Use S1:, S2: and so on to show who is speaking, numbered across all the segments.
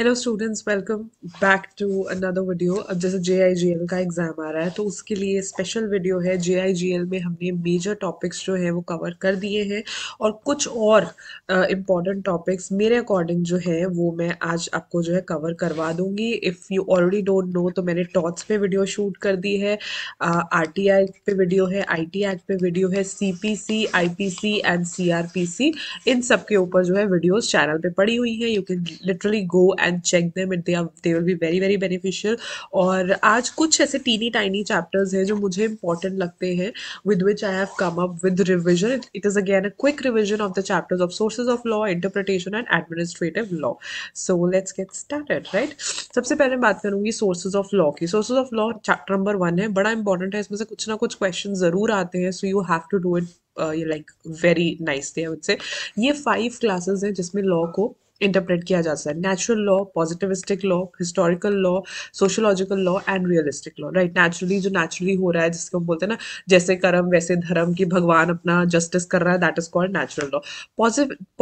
S1: Hello students welcome back to another video अब जैसे जे का एग्ज़ाम आ रहा है तो उसके लिए स्पेशल वीडियो है जे में हमने मेजर टॉपिक्स जो है वो कवर कर दिए हैं और कुछ और इम्पॉर्टेंट uh, टॉपिक्स मेरे अकॉर्डिंग जो है वो मैं आज आपको जो है कवर करवा दूंगी if you already don't know तो मैंने टॉट्स पे वीडियो शूट कर दी है आर टी आई पे वीडियो है आई टी एक्ट पे वीडियो है C P C I P C and C R P C इन सब के ऊपर जो है वीडियोज़ चैनल पर पड़ी हुई हैं you can literally go and and check them it they they will be very very beneficial और आज कुछ ऐसे टीनी टाइनी चैप्टर्स हैं जो मुझे इंपॉर्टेंट लगते हैं with which I have come up with revision it is again a quick revision of the chapters of sources of law interpretation and administrative law so let's get started right सबसे पहले बात करूंगी sources of law की sources of law chapter number one है बड़ा important है इसमें से कुछ ना कुछ क्वेश्चन जरूर आते हैं so you have to do it like very nice थे ये फाइव क्लासेस हैं जिसमें लॉ को इंटरप्रेट किया जा सकता है natural law positivistic law historical law sociological law and realistic law right naturally जो नेचुरली हो रहा है जिसको हम बोलते हैं ना जैसे कर्म वैसे धर्म की भगवान अपना जस्टिस कर रहा है that is called natural law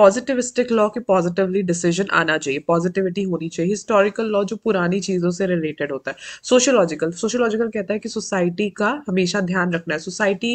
S1: positivistic law की पॉजिटिवली डिसीजन आना चाहिए पॉजिटिविटी होनी चाहिए हिस्टोरिकल लॉ जो पुरानी चीज़ों से रिलेटेड होता है सोशोलॉजिकल सोशोलॉजिकल कहता है कि सोसाइटी का हमेशा ध्यान रखना है सोसाइटी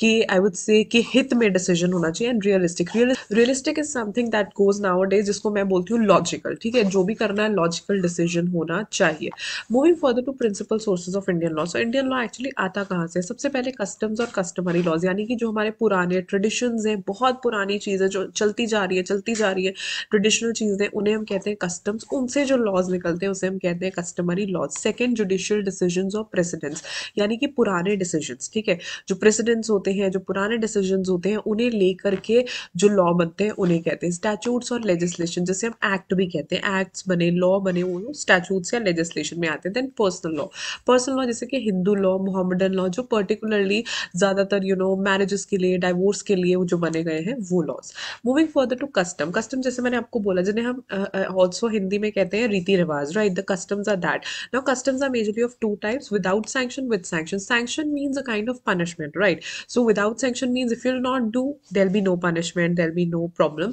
S1: की आई वुड से कि हित में डिसीजन होना चाहिए and realistic realistic is something that goes nowadays जिसको मैं मैं बोलती हूँ लॉजिकल ठीक है जो भी करना है लॉजिकल डिसीजन होना चाहिए moving further to principal sources of Indian law so Indian law actually आता कहाँ से सबसे पहले कस्टम्स और कस्टमरी लॉज यानी कि जो हमारे पुराने ट्रेडिशन हैं बहुत पुरानी चीज़ें जो चलती जा रही है चलती जा रही है ट्रेडिशनल चीज़ें उन्हें हम कहते हैं कस्टम्स उनसे जो लॉज निकलते हैं उसे हम कहते हैं customary laws second judicial decision और प्रेसिडेंट्स यानी कि पुराने डिसीजन ठीक है जो प्रेसिडेंट्स होते हैं जो पुराने डिसीजन होते हैं उन्हें लेकर के जो लॉ बनते हैं उन्हें कहते हैं स्टैचूट्स और लेजिस्लेशन जिसे हम एक्ट भी कहते हैं एक्ट्स बने लॉ बने वो स्टैचूट्स या लेजिस्लेशन में आते हैं then personal law personal law जैसे कि हिंदू लॉ मोहम्मदन लॉ जो पर्टिकुलरली ज़्यादातर यू नो मैरिजेस के लिए डाइवोर्स के लिए जो बने गए हैं वो laws moving further to custom custom जैसे मैंने आपको बोला जिन्हें हम ऑल्सो uh, हिंदी में कहते हैं रीति रिवाज right the customs are that now customs are majorly of two types without sanction with sanction sanction means a kind of punishment right so without sanction means if you not do there be no punishment there be no problem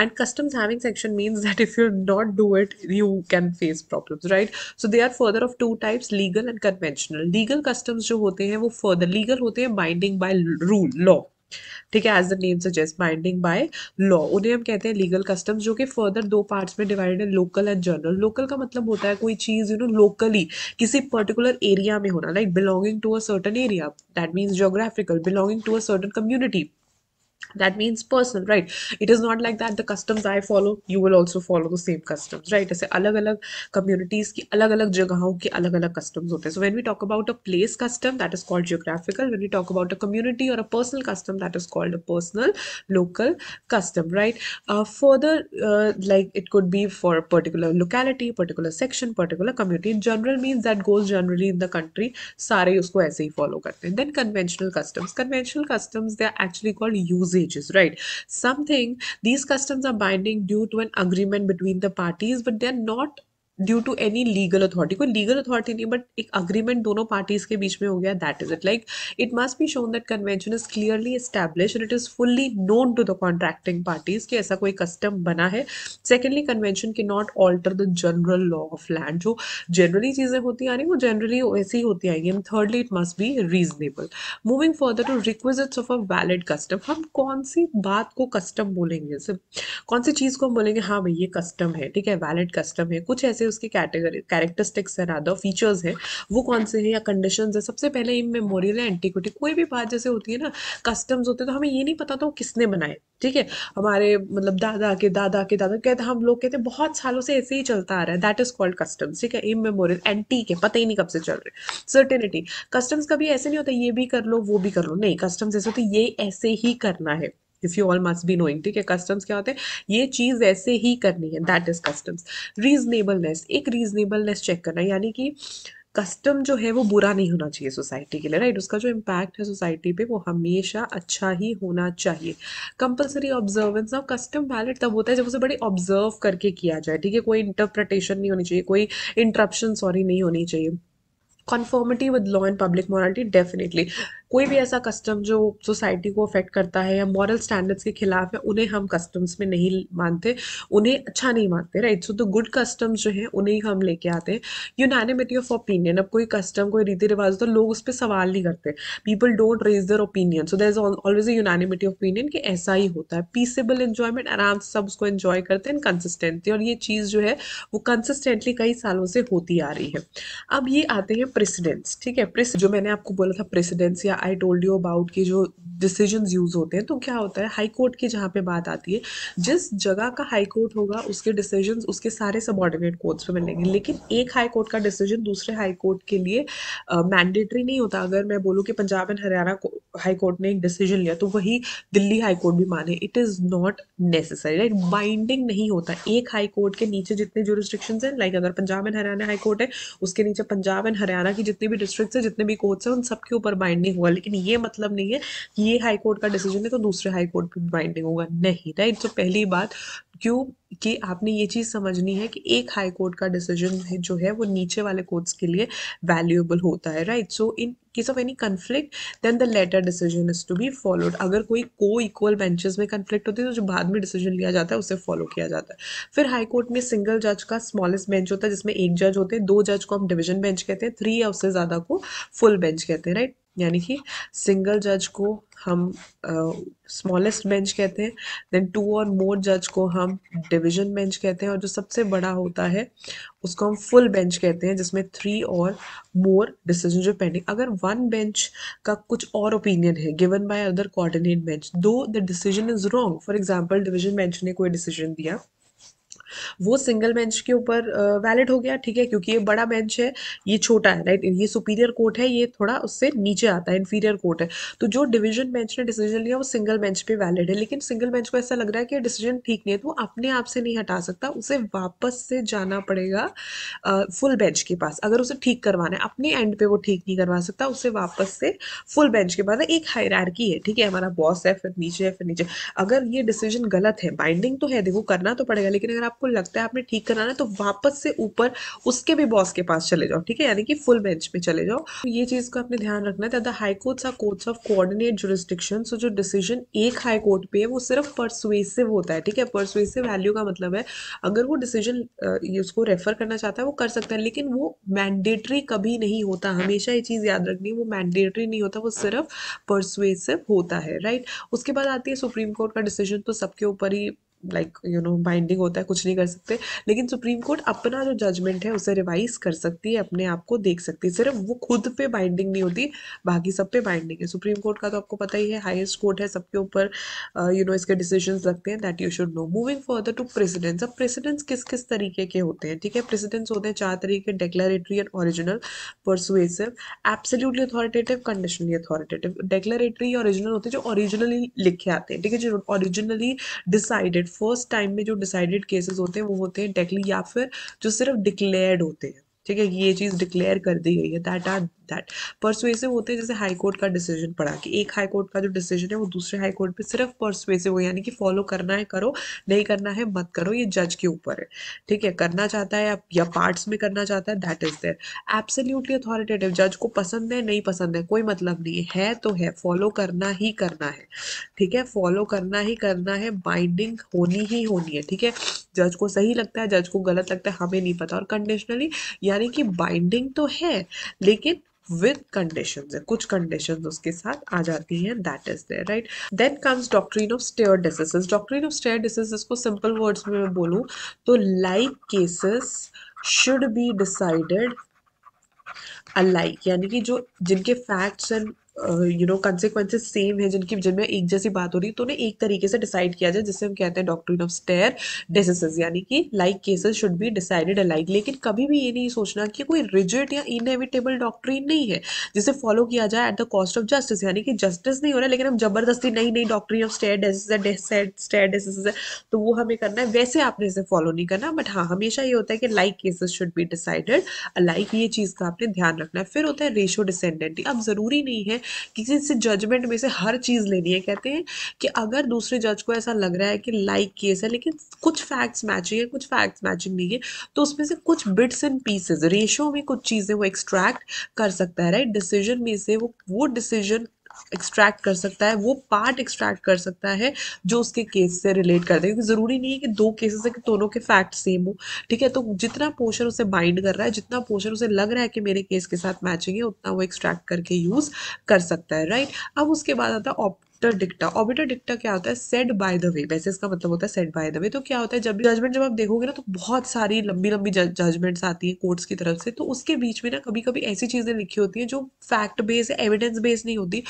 S1: and customs having section means that if you not do it you can face problems right so they are further of two types legal and conventional legal customs jo hote hain wo further legal hote hain binding by rule law ठीक है as the name suggest binding by law उन्हें हम कहते हैं legal customs जो कि further दो parts में डिवाइडेड है लोकल एंड जनरल लोकल का मतलब होता है कोई चीज़ यू नो लोकली किसी पर्टिकुलर एरिया में होना like belonging to a certain area that means geographical belonging to a certain community that means personal right it is not like that the customs i follow you will also follow the same customs right I say, अलग communities की अलग अलग जगहों customs होते so when we talk about a place custom that is called geographical when we talk about a community or a personal custom that is called a personal local custom right uh, further uh, like it could be for a particular locality particular section particular community In general means that goes generally in the country सारे उसको ऐसे follow करते then conventional customs conventional customs they are actually called use usages, right? Something, these customs are binding due to an agreement between the parties, but they're not due to any legal authority कोई legal authority नहीं but एक agreement दोनों parties के बीच में हो गया that is it like it must be shown that convention is clearly establish and it is fully known to the contracting parties कि ऐसा कोई कस्टम बना है सेकेंडली कन्वेंशन के not alter the general law of land जो generally चीज़ें होती आ रही वो जनरली वैसे ही होती आएंगी and thirdly it must be reasonable moving further to requisites of a valid custom हम कौन सी बात को कस्टम बोलेंगे सिर्फ कौन सी चीज़ को हम बोलेंगे हाँ भाई ये कस्टम है ठीक है वैलिड कस्टम है कुछ ऐसे उसके कैटेगरी कैरेक्टरिस्टिक्स है राधा फीचर्स है वो कौन से हैं या कंडीशन है सबसे पहले इन मेमोरियल एंटीक्विटी कोई भी बात जैसे होती है ना कस्टम्स होते हैं तो हमें ये नहीं पता था वो किसने बनाए ठीक है हमारे मतलब दादा के दादा के दादा कहते हम लोग कहते बहुत सालों से ऐसे ही चलता आ रहा है दैट इज कॉल्ड कस्टम्स ठीक है इन मेमोरियल एंटीक है पता ही नहीं कब से चल रहे सर्टेनिटी कस्टम्स कभी ऐसे नहीं होता ये भी कर लो वो भी कर लो नहीं कस्टम्स ऐसे होते ये ऐसे ही करना है if you all must be knowing ठीक है कस्टम्स क्या होते हैं ये चीज़ ऐसे ही करनी है दैट इज़ कस्टम्स रीजनेबलनेस एक रीजनेबलनेस चेक करना यानी कि कस्टम जो है वो बुरा नहीं होना चाहिए सोसाइटी के लिए राइट उसका जो इम्पैक्ट है सोसाइटी पे वो हमेशा अच्छा ही होना चाहिए compulsory observance of custom valid तब होता है जब उसे बड़ी ऑब्जर्व करके किया जाए ठीक है कोई इंटरप्रटेशन नहीं होनी चाहिए कोई इंटरप्शन सॉरी नहीं होनी चाहिए conformity with law and public morality definitely कोई भी ऐसा कस्टम जो सोसाइटी को अफेक्ट करता है या मॉरल स्टैंडर्ड्स के खिलाफ है उन्हें हम कस्टम्स में नहीं मानते उन्हें अच्छा नहीं मानते right so the good customs जो हैं उन्हें हम लेके आते हैं यूनानिमिटी ऑफ ओपिनियन अब कोई कस्टम कोई रीति रिवाज तो लोग उस पर सवाल नहीं करते people don't raise their opinion so there is always a of opinion कि ऐसा ही होता है पीसेबल इन्जॉयमेंट आराम से सब उसको इन्जॉय करते हैं कंसिस्टेंटली और ये चीज़ जो है वो कंसिस्टेंटली कई सालों से होती आ रही है अब ये आते हैं प्रेसिडेंस ठीक है प्रेस जो मैंने आपको बोला था प्रेसिडेंस या आई टोल्ड यू अबाउट के जो डिसीजन यूज़ होते हैं तो क्या होता है हाई कोर्ट की जहाँ पे बात आती है जिस जगह का हाई कोर्ट होगा उसके डिसीजन उसके सारे सबॉर्डिनेट कोर्ट्स पे मिलेंगे लेकिन एक हाई कोर्ट का डिसीजन दूसरे हाई कोर्ट के लिए मैंडेटरी uh, नहीं होता अगर मैं बोलूँ कि Punjab and Haryana high court ने एक डिसीजन लिया तो वही दिल्ली हाई कोर्ट भी माने it is not necessary right binding नहीं होता एक हाई कोर्ट के नीचे जितने जो रिस्ट्रिक्शन है लाइक अगर Punjab and Haryana high court है उसके नीचे पंजाब एंड हरियाणा की जितनी भी डिस्ट्रिक्ट है जितने भी कोर्ट्स हैं उन सबके ऊपर बाइंडिंग हुआ होगा लेकिन ये मतलब नहीं है कि ये हाई कोर्ट का डिसीजन है तो दूसरे हाई कोर्ट पे बाइंडिंग होगा नहीं राइट तो पहली बात क्यों कि आपने ये चीज़ समझनी है कि एक हाई कोर्ट का डिसीजन है जो है वो नीचे वाले कोर्ट्स के लिए वैल्यूएबल होता है right so in case of any conflict then the latter decision is to be followed अगर कोई को इक्वल बेंचेस में कन्फ्लिक्ट होती है तो जो बाद में डिसीजन लिया जाता है उसे फॉलो किया जाता है फिर हाई कोर्ट में सिंगल जज का स्मॉलेस्ट बेंच होता है जिसमें एक जज होते हैं दो जज को हम डिविजन बेंच कहते हैं थ्री या उससे ज़्यादा को फुल बेंच कहते हैं राइट यानी कि सिंगल जज को हम स्मॉलेस्ट uh, बेंच कहते हैं देन टू और मोर जज को हम डिवीजन बेंच कहते हैं और जो सबसे बड़ा होता है उसको हम फुल बेंच कहते हैं जिसमें थ्री और मोर डिसीजन जो पेंडिंग अगर वन बेंच का कुछ और ओपिनियन है given by other coordinate bench though the decision is wrong for example division bench ने कोई डिसीजन दिया वो सिंगल बेंच के ऊपर वैलिड हो गया ठीक है क्योंकि ये बड़ा बेंच है ये छोटा है राइट ये सुपीरियर कोर्ट है ये थोड़ा उससे नीचे आता है इन्फीरियर कोर्ट है तो जो डिवीजन बेंच ने डिसीजन लिया वो सिंगल बेंच पे वैलिड है लेकिन सिंगल बेंच को ऐसा लग रहा है कि डिसीजन ठीक नहीं है तो अपने आप से नहीं हटा सकता उसे वापस से जाना पड़ेगा फुल बेंच के पास अगर उसे ठीक करवाना है अपने एंड पे वो ठीक नहीं करवा सकता उसे वापस से फुल बेंच के पास एक हायरार्की है ठीक है हमारा बॉस है फिर नीचे है फिर नीचे अगर ये डिसीजन गलत है बाइंडिंग तो है देखो करना तो पड़ेगा लेकिन अगर आप आपको लगता है आपने ठीक कराना है तो वापस से ऊपर उसके भी बॉस के पास चले जाओ ठीक है यानी कि फुल बेंच पे चले जाओ तो ये चीज़ को आपने ध्यान रखना है the high courts are courts of coordinate jurisdiction so जो डिसीजन एक हाई कोर्ट पे है वो सिर्फ परसुएसिव होता है ठीक है परसुएसिव वैल्यू का मतलब है अगर वो डिसीजन उसको रेफर करना चाहता है वो कर सकता है लेकिन वो मैंडेटरी कभी नहीं होता हमेशा ये चीज़ याद रखनी है वो मैंडेटरी नहीं होता वो सिर्फ परसुएसिव होता है राइट उसके बाद आती है सुप्रीम कोर्ट का डिसीजन तो सबके ऊपर ही लाइक यू नो बाइंडिंग होता है कुछ नहीं कर सकते लेकिन सुप्रीम कोर्ट अपना जो जजमेंट है उसे रिवाइज कर सकती है अपने आप को देख सकती है सिर्फ वो खुद पे बाइंडिंग नहीं होती बाकी सब पे बाइंडिंग है सुप्रीम कोर्ट का तो आपको पता ही है हाईएस्ट कोर्ट है सबके ऊपर यू uh, नो इसके डिसीजन लगते हैं that you should know moving further to precedents अब प्रेसिडेंट्स किस किस तरीके के होते हैं ठीक है प्रेसिडेंट्स होते हैं चार तरीके declaratory and original persuasive absolutely authoritative conditionally authoritative declaratory original होते हैं जो ओरिजिनली लिखे आते हैं ठीक है जो originally decided decided first time में जो डिसाइडेड केसेस होते हैं वो होते हैं टेकली या फिर जो सिर्फ डिक्लेयर्ड होते हैं ठीक है ये चीज़ डिक्लेयर कर दी गई है दैट आर दैट परसुएसिव होते हैं जैसे हाई कोर्ट का डिसीजन पड़ा कि एक हाई कोर्ट का जो डिसीजन है वो दूसरे हाई कोर्ट पे सिर्फ परसुएसिव हो यानी कि फॉलो करना है करो नहीं करना है मत करो ये जज के ऊपर है ठीक है करना चाहता है या पार्ट्स में करना चाहता है that is there absolutely authoritative जज को पसंद है नहीं पसंद है कोई मतलब नहीं है तो है फॉलो करना ही करना है ठीक है फॉलो करना ही करना है बाइंडिंग होनी ही होनी है ठीक है जज को सही लगता है जज को गलत लगता है हमें नहीं पता और कंडीशनली यानी कि बाइंडिंग तो है लेकिन विद कंडीशन है कुछ कंडीशन उसके साथ आ जाती हैं that is there right then comes doctrine of stare decisis doctrine of stare decisis को सिंपल वर्ड्स में मैं बोलूँ तो like cases should be decided alike यानी कि जो जिनके facts and you know consequences same है जिनकी जिनमें एक जैसी बात हो रही है तो उन्हें एक तरीके से डिसाइड किया जाए जिससे हम कहते हैं डॉक्ट्रिन ऑफ स्टेयर डिसेसेस यानी कि like cases should be decided alike लेकिन कभी भी ये नहीं सोचना कि कोई रिजिट या इनएविटेबल डॉक्ट्रिन नहीं है जिसे फॉलो किया जाए at the cost of justice यानी कि जस्टिस नहीं हो रहा लेकिन हम जबरदस्ती नई नई doctrine of stare stare decisis है तो वो हमें करना है वैसे आपने इसे फॉलो नहीं करना बट हाँ हमेशा ये होता है कि like cases should be decided alike ये चीज़ का आपने ध्यान रखना है फिर होता है रेशो डिसेंडेंट अब ज़रूरी नहीं है किसी से जजमेंट में से हर चीज़ लेनी है कहते हैं कि अगर दूसरे जज को ऐसा लग रहा है कि लाइक केस है लेकिन कुछ फैक्ट्स मैचिंग है कुछ फैक्ट्स मैचिंग नहीं है तो उसमें से कुछ बिट्स एंड पीसेज रेशो में कुछ चीज़ें वो एक्सट्रैक्ट कर सकता है राइट डिसीजन में से वो वो डिसीजन एक्सट्रैक्ट कर सकता है वो पार्ट एक्सट्रैक्ट कर सकता है जो उसके केस से रिलेट करता है क्योंकि ज़रूरी नहीं है कि दो केसेस है कि दोनों के फैक्ट सेम हो ठीक है तो जितना पोर्शन उसे बाइंड कर रहा है जितना पोर्शन उसे लग रहा है कि मेरे केस के साथ मैचिंग है उतना वो एक्सट्रैक्ट करके यूज़ कर सकता है राइट अब उसके बाद आता है ऑर्बिटर डिक्टा ऑर्बिटर डिक्टा क्या होता है सेड बाय द वे वैसे इसका मतलब होता है सेड बाय द वे तो क्या होता है जब जजमेंट जब आप देखोगे ना तो बहुत सारी लंबी लंबी जजमेंट्स आती है कोर्ट्स की तरफ से तो उसके बीच में ना कभी कभी ऐसी चीज़ें लिखी होती हैं जो फैक्ट बेस्ड एविडेंस बेस्ड नहीं होती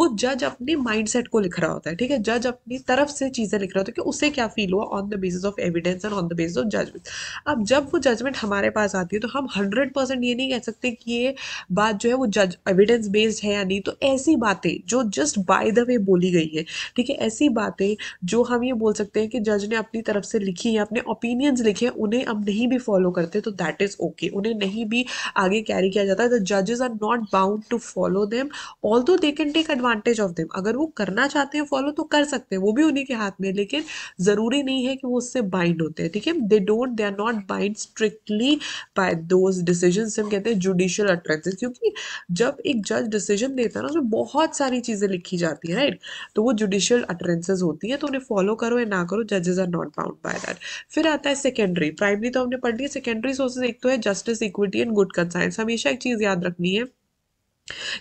S1: वो जज अपने माइंड को लिख रहा होता है ठीक है जज अपनी तरफ से चीज़ें लिख रहा होता है कि उसे क्या फील हुआ on the basis of evidence and on the basis of judgment अब जब वो जजमेंट हमारे पास आती है तो हम हंड्रेड परसेंट ये नहीं कह सकते कि ये बात जो है वो जज एविडेंस बेस्ड है या नहीं तो ऐसी बातें जो जस्ट बाय द वे बोल बोली गई है ठीक है ऐसी बातें जो हम ये बोल सकते हैं कि जज ने अपनी तरफ से लिखी या अपने ओपिनियंस लिखे उन्हें हम नहीं भी फॉलो करते तो दैट इज़ ओके उन्हें नहीं भी आगे कैरी किया जाता द जजेज are not bound to follow them all though they can take advantage of them अगर वो करना चाहते हैं फॉलो तो कर सकते हैं वो भी उन्हीं के हाथ में लेकिन ज़रूरी नहीं है कि वो उससे बाइंड होते हैं ठीक है they don't they are not bind strictly by those decision हम कहते हैं जुडिशियल अटरेंसेज क्योंकि जब एक जज डिसीजन देता है ना उसमें बहुत सारी चीज़ें लिखी जाती है राइट तो वो जुडिशियल अटरेंसेज होती है तो उन्हें फॉलो करो या ना करो जजेस are not bound by that फिर आता है सेकेंडरी प्राइमरी तो हमने पढ़ लिया सेकेंडरी सोर्सेज एक तो है justice equity and good conscience हमेशा एक चीज़ याद रखनी है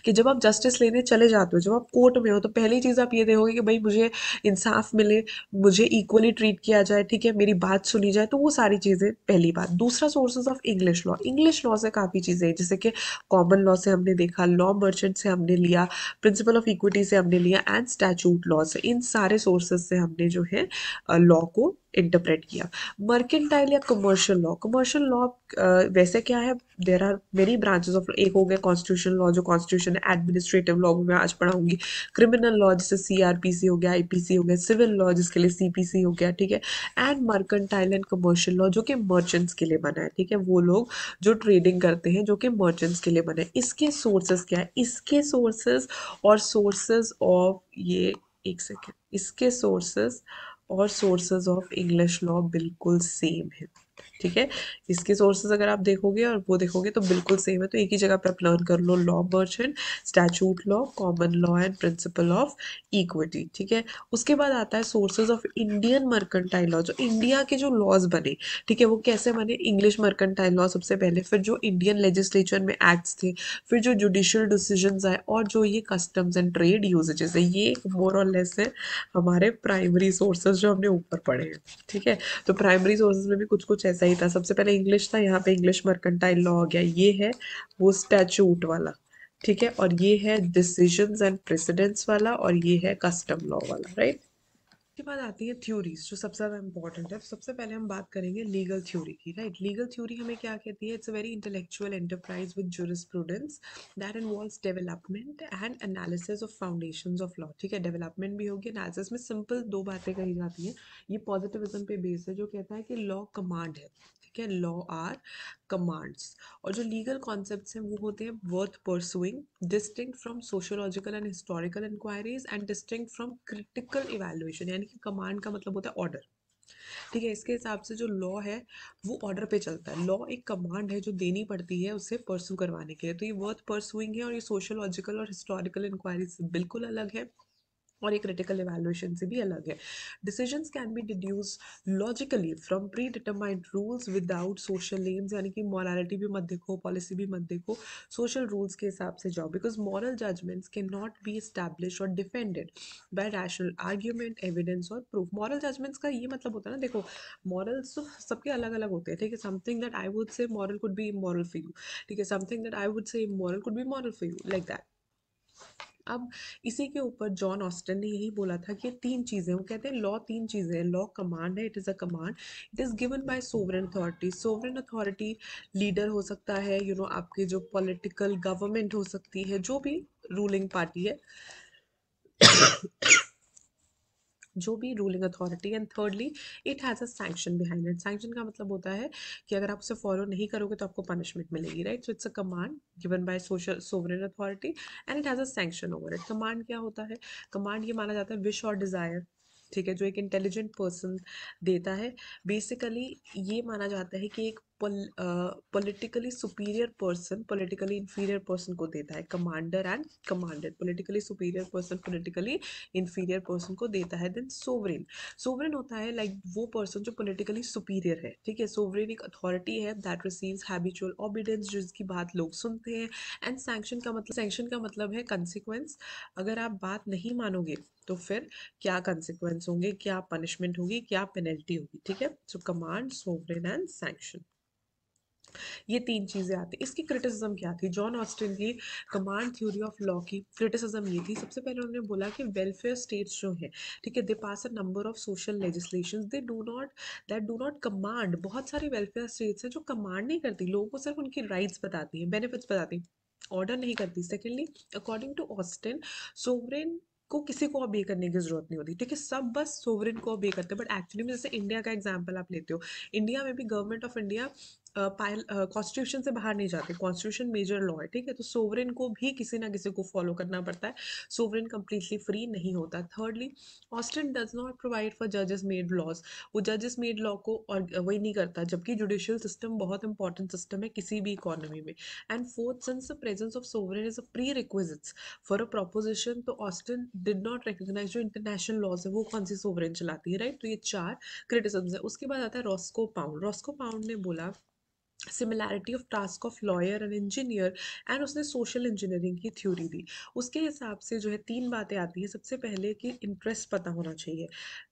S1: कि जब आप जस्टिस लेने चले जाते हो जब आप कोर्ट में हो तो पहली चीज़ आप ये देखोगे कि भाई मुझे इंसाफ मिले मुझे इक्वली ट्रीट किया जाए ठीक है मेरी बात सुनी जाए तो वो सारी चीज़ें पहली बात दूसरा sources of English law English law से काफ़ी चीज़ें हैं जैसे कि कॉमन लॉ से हमने देखा लॉ मर्चेंट से हमने लिया प्रिंसिपल ऑफ इक्विटी से हमने लिया एंड स्टैचूट लॉ से इन सारे सोर्सेज से हमने जो है लॉ को इंटरप्रेट किया मर्केंटाइल या कमर्शियल लॉ कमर्शियल लॉ वैसे क्या है there are many branches of एक हो गया कॉन्स्टिट्यूशन लॉ जो कॉन्स्टिट्यूशन है एडमिनिस्ट्रेटिव लॉ मैं आज पढ़ाऊंगी क्रिमिनल लॉ जैसे सी आर पी सी हो गया आई पी सी हो गया सिविल लॉ जिसके लिए सी पी सी हो गया ठीक है and mercantile and commercial law जो कि मर्चेंट्स के लिए बना है ठीक है वो लोग जो ट्रेडिंग करते हैं जो कि मर्चेंट्स के लिए बना है इसके सोर्सेज क्या है इसके सोर्सेज और सोर्सेज ऑफ ये एक सेकेंड इसके सोर्सेज और सोर्सेज ऑफ इंग्लिश लॉ बिल्कुल सेम है ठीक है इसके सोर्सेज अगर आप देखोगे और वो देखोगे तो बिल्कुल सेम है तो एक ही जगह पे आप लर्न कर लो law merchant statute law common law and principle of equity ठीक है उसके बाद आता है sources of Indian mercantile law जो इंडिया के जो लॉज बने ठीक है वो कैसे बने इंग्लिश मर्केंटाइल लॉ सबसे पहले फिर जो इंडियन लेजिस्लेचर में एक्ट्स थे फिर जो जुडिशियल डिसीजन आए और जो ये कस्टम्स एंड ट्रेड यूजेजेस है ये एक मोर और लेस है हमारे प्राइमरी सोर्सेज जो हमने ऊपर पढ़े हैं ठीक है तो प्राइमरी सोर्सेज में भी कुछ कुछ ऐसा सही था सबसे पहले इंग्लिश था यहाँ पे इंग्लिश मर्केंटाइल लॉ हो गया ये है वो स्टैचूट वाला ठीक है और ये है डिसीजंस एंड प्रेसिडेंस वाला और ये है कस्टम लॉ वाला राइट उसके बाद आती है थ्योरीज जो सबसे ज़्यादा इंपॉर्टेंट है तो सबसे पहले हम बात करेंगे लीगल थ्योरी की राइट लीगल थ्योरी हमें क्या कहती है it's a very intellectual enterprise with prudence that involve development and analysis of foundation of law ठीक है डेवलपमेंट भी होगी एनालिसिस में सिंपल दो बातें कही जाती हैं ये पॉजिटिविज्म पे बेस्ड है जो कहता है कि लॉ कमांड है ठीक है लॉ आर कमांड्स और जो लीगल कॉन्सेप्ट हैं वो होते हैं worth pursuing distinct from sociological and historical inquiries and distinct from critical evaluation यानी कि कमांड का मतलब होता है ऑर्डर ठीक है इसके हिसाब से जो लॉ है वो ऑर्डर पे चलता है लॉ एक कमांड है जो देनी पड़ती है उसे परसू करवाने के लिए तो ये वर्थ परसुइंग है और ये सोशोलॉजिकल और हिस्टोरिकल इंक्वायरी से बिल्कुल अलग है और ये क्रिटिकल इवेल्युएशन से भी अलग है decisions can be deduce logically from predetermined rules without social aims यानी कि मॉरलिटी भी मत देखो पॉलिसी भी मत देखो सोशल रूल्स के हिसाब से जाओ because moral judgments can not be establish or defended by rational argument evidence or proof moral judgments का ये मतलब होता है ना देखो मॉरल्स तो सबके अलग अलग होते हैं ठीक है something that I would say moral could be moral for you ठीक है something that I would say moral could be moral for you like that अब इसी के ऊपर जॉन ऑस्टन ने यही बोला था कि तीन चीज़ें वो कहते हैं लॉ तीन चीज़ें हैं लॉ कमांड है it is a command it is given by sovereign authority sovereign authority leader हो सकता है यू you नो know, आपके जो पॉलिटिकल गवर्नमेंट हो सकती है जो भी रूलिंग पार्टी है जो भी ruling authority and thirdly it has a sanction behind it sanction का मतलब होता है कि अगर आप उसे फॉलो नहीं करोगे तो आपको पनिशमेंट मिलेगी right so it's a command given by social sovereign authority and it has a sanction over it command क्या होता है कमांड ये माना जाता है विश और डिज़ायर ठीक है जो एक इंटेलिजेंट पर्सन देता है बेसिकली ये माना जाता है कि एक पोल, politically superior person politically inferior person को देता है commander and commander politically superior person politically inferior person को देता है देन सोवरेन सोवरेन होता है लाइक like, वो पर्सन जो पोलिटिकली सुपीरियर है ठीक है सोवरेन एक अथॉरिटी है दैट रिसीव्स हैबिचुअल ओबिडेंस जिसकी बात लोग सुनते हैं एंड सेंक्शन का मतलब सेंक्शन का मतलब है कंसिक्वेंस अगर आप बात नहीं मानोगे तो फिर क्या कंसिक्वेंस होंगे क्या पनिशमेंट होगी क्या पेनल्टी होगी ठीक है so command sovereign and sanction ये तीन चीज़ें आती इसकी क्रिटिसिज्म क्या थी जॉन ऑस्टिन की कमांड थ्योरी ऑफ लॉ की क्रिटिसिज्म ये थी सबसे पहले उन्होंने बोला कि वेलफेयर स्टेट्स जो हैं ठीक है they pass a number of social legislation they do not that do not command बहुत सारे वेलफेयर स्टेट्स हैं जो कमांड नहीं करती लोगों को सिर्फ उनकी राइट्स बताती हैं बेनिफिट्स बताती हैं ऑर्डर नहीं करती secondly according to Austin sovereign को किसी को अबे करने की जरूरत नहीं होती ठीक है सब बस सोवरेन को अबे करते हैं बट एक्चुअली में जैसे इंडिया का एग्जाम्पल आप लेते हो इंडिया में भी गवर्नमेंट ऑफ इंडिया कॉन्स्टिट्यूशन से बाहर नहीं जाते कॉन्स्टिट्यूशन मेजर लॉ है ठीक है तो सोवरेन को भी किसी ना किसी को फॉलो करना पड़ता है सोवरेन कंप्लीटली फ्री नहीं होता thirdly Austin does not provide for जजेस मेड लॉज वो जजेस मेड लॉ को और वही नहीं करता जबकि जुडिशियल सिस्टम बहुत इंपॉर्टेंट सिस्टम है किसी भी इकोनॉमी में and fourth sense the presence of sovereign is a prerequisites for a proposition तो ऑस्टिन डिड नॉट रिकोगनाइज जो इंटरनेशनल लॉज है वो कौन सी सोवरेन चलाती है राइट तो ये चार क्रिटिसम्स है उसके बाद आता है रॉस्को पाउंड रॉस्को पाउंड ने बोला similarity of task of lawyer and engineer and उसने सोशल इंजीनियरिंग की थ्योरी दी उसके हिसाब से जो है तीन बातें आती हैं सबसे पहले कि इंटरेस्ट पता होना चाहिए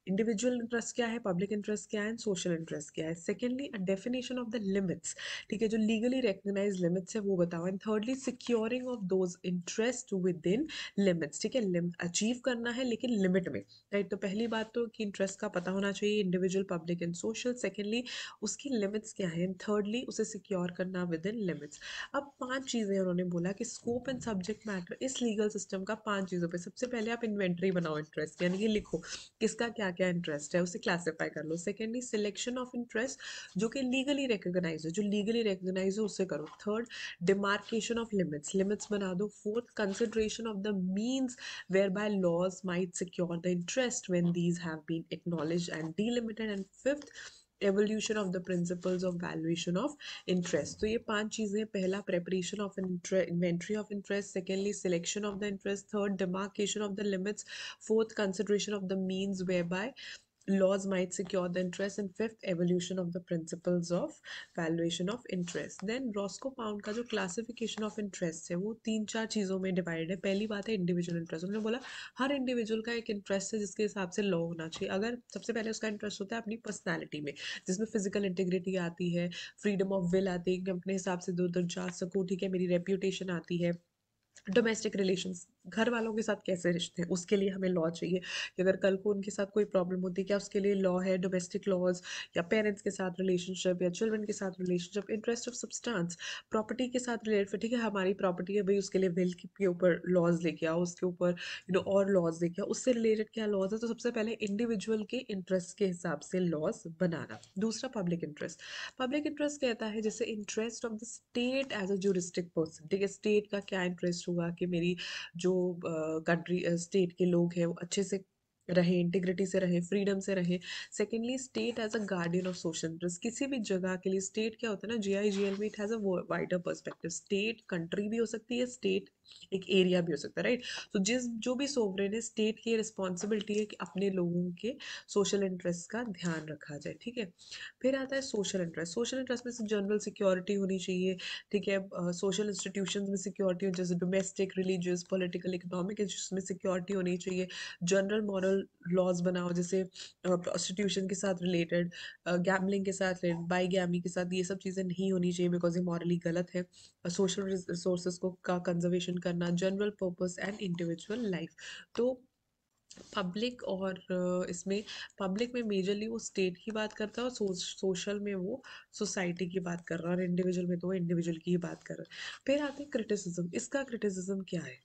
S1: इंडिविजुअल इंटरेस्ट क्या है पब्लिक इंटरेस्ट क्या है एंड सोशल इंटरेस्ट क्या है secondly a definition of the limits ठीक है जो लीगली रिकग्नाइज लिमिट्स है वो बताओ and thirdly securing of those interest within limits ठीक है अचीव करना है लेकिन लिमिट में राइट तो पहली बात तो कि इंटरेस्ट का पता होना चाहिए individual public and social secondly उसकी लिमिट्स क्या है एंड थर्डली उसे उसे सिक्योर करना विद इन लिमिट्स अब पांच चीज़ें उन्होंने बोला कि स्कोप एंड सब्जेक्ट मैटर इस लीगल सिस्टम का पांच चीज़ों पे सबसे पहले आप इन्वेंट्री बनाओ इंटरेस्ट यानी कि लिखो किसका क्या क्या इंटरेस्ट है उसे क्लासीफाई कर लो सेकेंडली सिलेक्शन ऑफ इंटरेस्ट जो कि लीगली रिकोगनाइज हो जो लीगली रिकोगनाइज हो उसे करो third demarcation of limits limits बना दो fourth consideration of the means whereby laws might secure the interest when these have been acknowledge and delimited and fifth evolution of the principles of valuation of interest तो ये पांच चीज़ें पहला preparation of inventory of interest secondly selection of the interest third demarcation of the limits fourth consideration of the means whereby laws might secure the interest and fifth evolution of the principles of valuation of interest then Roscoe Pound का जो classification of interest है वो तीन चार चीज़ों में divided है पहली बात है इंडिविजुअल इंटरेस्ट उन्होंने बोला हर इंडिविजुअल का एक इंटरेस्ट है जिसके हिसाब से लॉ होना चाहिए अगर सबसे पहले उसका इंटरेस्ट होता है अपनी पर्सनैलिटी में जिसमें फिजिकल इंटीग्रिटी आती है फ्रीडम ऑफ विल आती है कि अपने हिसाब से दो उधर जा सकूँ ठीक है मेरी रेप्यूटेशन आती है डोमेस्टिक रिलेशंस घर वालों के साथ कैसे रिश्ते हैं उसके लिए हमें लॉ चाहिए कि अगर कल को उनके साथ कोई प्रॉब्लम होती है क्या उसके लिए लॉ है डोमेस्टिक लॉज या पेरेंट्स के साथ रिलेशनशिप या चिल्ड्रन के साथ relationship interest of substance property के साथ रिलेटेड ठीक है हमारी प्रॉपर्टी है भाई उसके लिए विल के ऊपर लॉज लेके आओ उसके ऊपर यू नो और लॉज लेके आओ उससे रिलेटेड क्या लॉज है तो सबसे पहले इंडिविजुअल के इंटरेस्ट के हिसाब से लॉज बनाना दूसरा पब्लिक इंटरेस्ट पब्लिक इंटरेस्ट कहता है जैसे interest of the state as a juristic person ठीक है स्टेट का क्या इंटरेस्ट हुआ कि मेरी जो कंट्री स्टेट के लोग हैं वो अच्छे से रहे इंटीग्रिटी से रहे फ्रीडम से रहे secondly state as a guardian of social interest किसी भी जगह के लिए स्टेट क्या होता है ना जी आई जी एल में it has a wider perspective state country भी हो सकती है स्टेट एक एरिया भी हो सकता है राइट तो जिस जो भी सोवरेन है स्टेट की रिस्पॉन्सिबिलिटी है कि अपने लोगों के सोशल इंटरेस्ट का ध्यान रखा जाए ठीक है फिर आता है सोशल इंटरेस्ट सोशल इंटरेस्ट में जनरल सिक्योरिटी होनी चाहिए ठीक है सोशल इंस्टीट्यूशन में सिक्योरिटी होनी जैसे डोमेस्टिक रिलीजियस पोलिटिकल इकोनॉमिक में सिक्योरिटी होनी चाहिए जनरल मॉरल लॉज बनाओ जैसे प्रोस्टिट्यूशन के साथ रिलेटेड गैमलिंग के साथ बाई गैमी के साथ ये सब चीज़ें नहीं होनी चाहिए बिकॉज ये मॉरली गलत है सोशल रिसोर्सेज को का कंजर्वेशन क्वेश्चन करना general purpose and individual life तो पब्लिक और इसमें पब्लिक में मेजरली वो स्टेट की बात करता है और सोशल में वो सोसाइटी की बात कर रहा है और इंडिविजुअल में तो वो इंडिविजुअल की ही बात कर रहा है फिर आते हैं क्रिटिसिज्म इसका क्रिटिसिज्म क्या है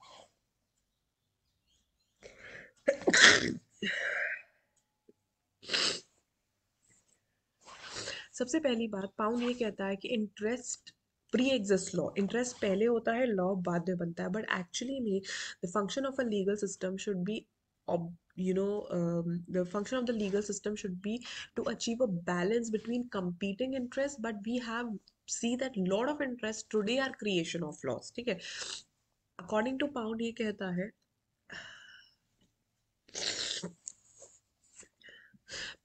S1: सबसे पहली बात पाउन ये कहता है कि interest pre exist law interest पहले होता है लॉ बाद में बनता है बट एक्चुअली में the function of a legal system should be you know the function of the legal system should be to achieve a balance between competing interest but we have see that lord of interest today are creation of laws ठीक है according two pound ये कहता है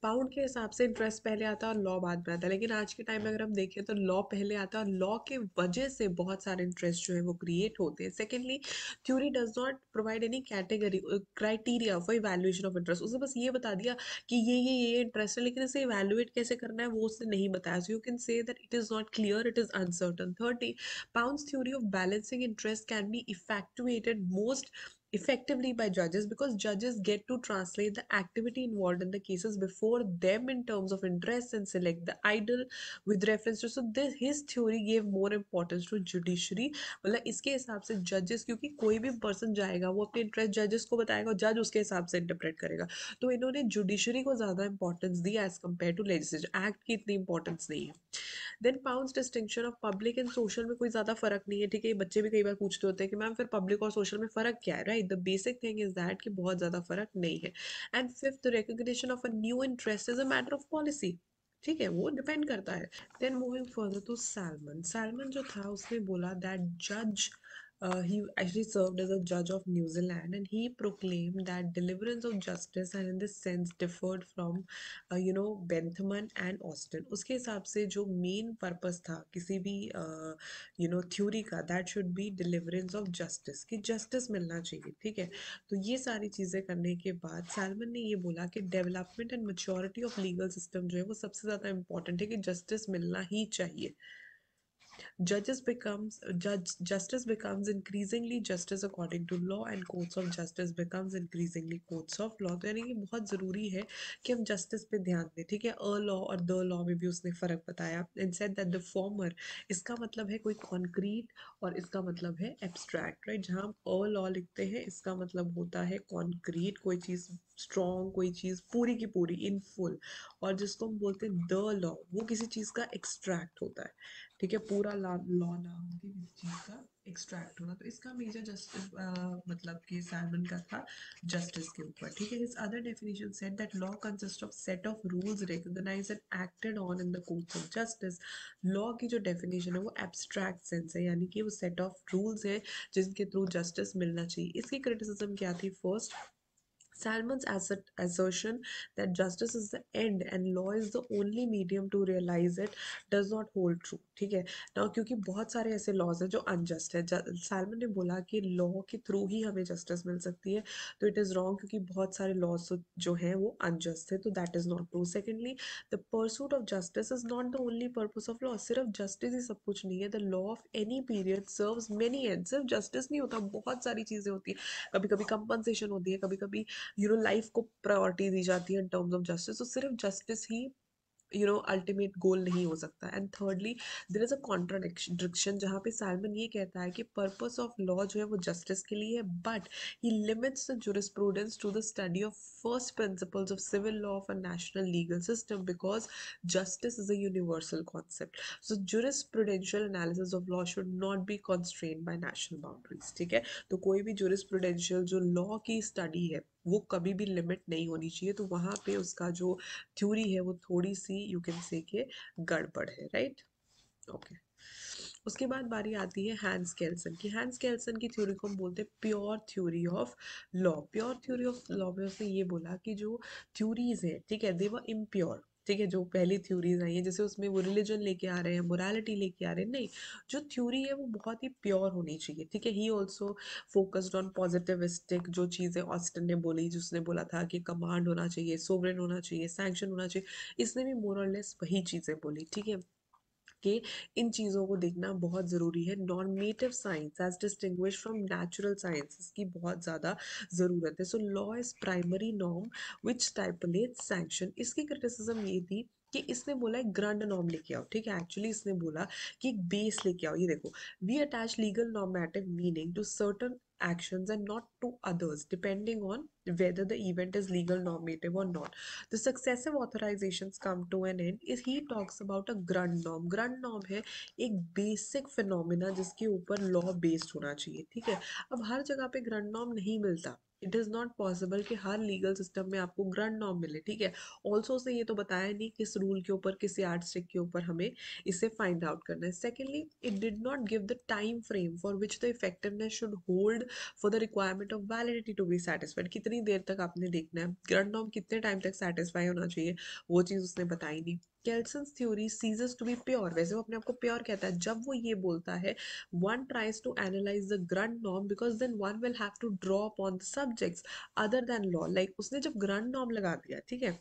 S1: pound के हिसाब से interest पहले आता है और लॉ बाद में आता है लेकिन आज के टाइम में अगर हम देखें तो लॉ पहले आता है और लॉ के वजह से बहुत सारे इंटरेस्ट जो है वो क्रिएट होते हैं secondly theory does not provide any category criteria for evaluation of interest उसने बस ये बता दिया कि ये ये ये इंटरेस्ट है लेकिन इसे इवैल्यूएट कैसे करना है वो उसने नहीं बताया so you can say that it is not clear it is uncertain thirdly pound theory of balancing interest can be effectuated most effectively by judges because judges get to translate the activity involved in the cases before them in terms of interest and select the idol with reference to so this his theory gave more importance to judiciary मतलब इसके हिसाब से जजेस क्योंकि कोई भी person जाएगा वो अपने इंटरेस्ट जजेस को बताएगा और जज उसके हिसाब से इंटरप्रेट करेगा तो इन्होंने जुडिशरी को ज़्यादा इंपॉर्टेंस दी as compare to legislature act की इतनी इंपॉर्टेंस नहीं है then Pound distinction of public and social में कोई ज़्यादा फर्क नहीं है ठीक है बच्चे भी कई बार पूछते होते हैं कि मैम फिर पब्लिक और सोशल में फ़र्क क्या है right the basic thing is that कि बहुत ज़्यादा फर्क नहीं है and fifth recognition of a new interest is a matter of policy ठीक है वो डिपेंड करता है then moving further to Salmond Salmond जो था उसने बोला दैट जज Uh, he actually served as a judge of New Zealand, and he proclaimed that deliverance of justice and in this sense differed from, uh, you know, Bentham and Austin. उसके हिसाब से जो main purpose था किसी भी uh, you know theory का that should be deliverance of justice कि justice मिलना चाहिए ठीक है तो ये सारी चीज़ें करने के बाद सैलमन ने ये बोला कि development and maturity of legal system जो है वो सबसे ज़्यादा important है कि justice मिलना ही चाहिए Judges becomes judge, justice becomes increasingly justice according to law and courts of justice becomes increasingly courts of law तो यानी कि बहुत ज़रूरी है कि हम justice पे ध्यान दें ठीक है a law or the law में भी उसने फ़र्क बताया and said that the former इसका मतलब है कोई concrete और इसका मतलब है abstract right जहाँ हम अ लॉ लिखते हैं इसका मतलब होता है concrete कोई चीज़ स्ट्रॉन्ग कोई चीज़ पूरी की पूरी इन फुल और जिसको हम बोलते हैं द लॉ वो किसी चीज़ का एक्सट्रैक्ट होता है ठीक है पूरा लॉन चीज़ का एक्सट्रैक्ट होगा तो इसका मेजर जस्टिस मतलब कि सैलमन का था जस्टिस के ऊपर ठीक है इस other definition set that law consist of set of rules recognise and acted on in the court of justice law की जो डेफिनेशन है वो एब्स्ट्रैक्ट सेंस है यानी कि वो सेट ऑफ रूल्स है जिनके थ्रू जस्टिस मिलना चाहिए इसकी क्रिटिसिज्म क्या थी first Salmon's assert- assertion that justice is the end and law is the only medium to realize it does not hold true ठीक है ना क्योंकि बहुत सारे ऐसे लॉज हैं जो अनजस्ट है सैलमन ने बोला कि लॉ के थ्रू ही हमें जस्टिस मिल सकती है तो इट इज़ रॉन्ग क्योंकि बहुत सारे लॉज जो हैं वो अनजस्ट है तो that is not true secondly the pursuit of justice is not the only purpose of law सिर्फ जस्टिस ही सब कुछ नहीं है the law of any period serves many and सिर्फ जस्टिस नहीं होता बहुत सारी चीज़ें होती हैं कभी कभी कंपनसेशन होती है कभी कभी यू नो लाइफ को प्रायोरिटी दी जाती है इन टर्म्स ऑफ जस्टिस तो सिर्फ जस्टिस ही यू नो अल्टीमेट गोल नहीं हो सकता and thirdly there is a contradiction जहाँ पे सैलमन ये कहता है कि पर्पज ऑफ लॉ जो है वो जस्टिस के लिए है but he limits the prudence to the study of first principles of civil law of a national legal system because justice is a universal concept so jurisprudential analysis of law should not be constrain by national boundaries ठीक है तो कोई भी जुरिस जुरिस्प्रूडेंशियल जो law की study है वो कभी भी लिमिट नहीं होनी चाहिए तो वहाँ पे उसका जो थ्योरी है वो थोड़ी सी यू कैन से के गड़बड़ है राइट ओके उसके बाद बारी आती है हैंस कैल्सन की हैंस कैल्सन की थ्योरी को हम बोलते हैं pure theory of law pure theory of law में उसने ये बोला कि जो थ्योरीज है ठीक है दे व इम्प्योर ठीक है जो पहली थ्योरीज आई हैं जैसे उसमें वो रिलीजन लेके आ रहे हैं मोरालिटी लेके आ रहे हैं नहीं जो थ्योरी है वो बहुत ही प्योर होनी चाहिए ठीक है he also focused on positivistic जो चीज़ें ऑस्टन ने बोली जिसने बोला था कि कमांड होना चाहिए सोवरेन होना चाहिए सैंक्शन होना चाहिए इसने भी मोरलेस वही चीज़ें बोली ठीक है के इन चीज़ों को देखना बहुत ज़रूरी है normative science as distinguish from natural sciences की बहुत ज़्यादा ज़रूरत है so law is primary norm which stipulate sanction इसकी क्रिटिसिज्म ये थी कि इसने बोला एक ग्रांड नॉर्म लेके आओ ठीक है एक्चुअली इसने बोला कि एक बेस लेके आओ ये देखो we attach legal normative meaning to certain actions and not to others, depending on whether the event is legal, normative, or not. The successive authorizations come to an end. Is he talks about a grand norm. grand norm hai ek basic phenomena jiske upar law based hona chahiye theek hai ab har jagah pe grand norm nahi milta it is not possible कि हर legal system में आपको Grand नॉम मिले ठीक है also उसने ये तो बताया नहीं किस रूल के ऊपर किस यार्ड स्टिक के ऊपर हमें इसे फाइंड आउट करना है secondly it did not give the time frame for which the effectiveness should hold for the requirement of validity to be satisfied कितनी देर तक आपने देखना है ग्रंट नॉम कितने टाइम तक सेटिस्फाई होना चाहिए वो चीज़ उसने बताई नहीं Kelsen theory ceases to be pure वैसे वो अपने आप को प्योर कहता है जब वो ये बोलता है one tries to analyse the grundnorm because then one will have to draw upon the subjects other than law like उसने जब ग्रंट नॉम लगा दिया ठीक है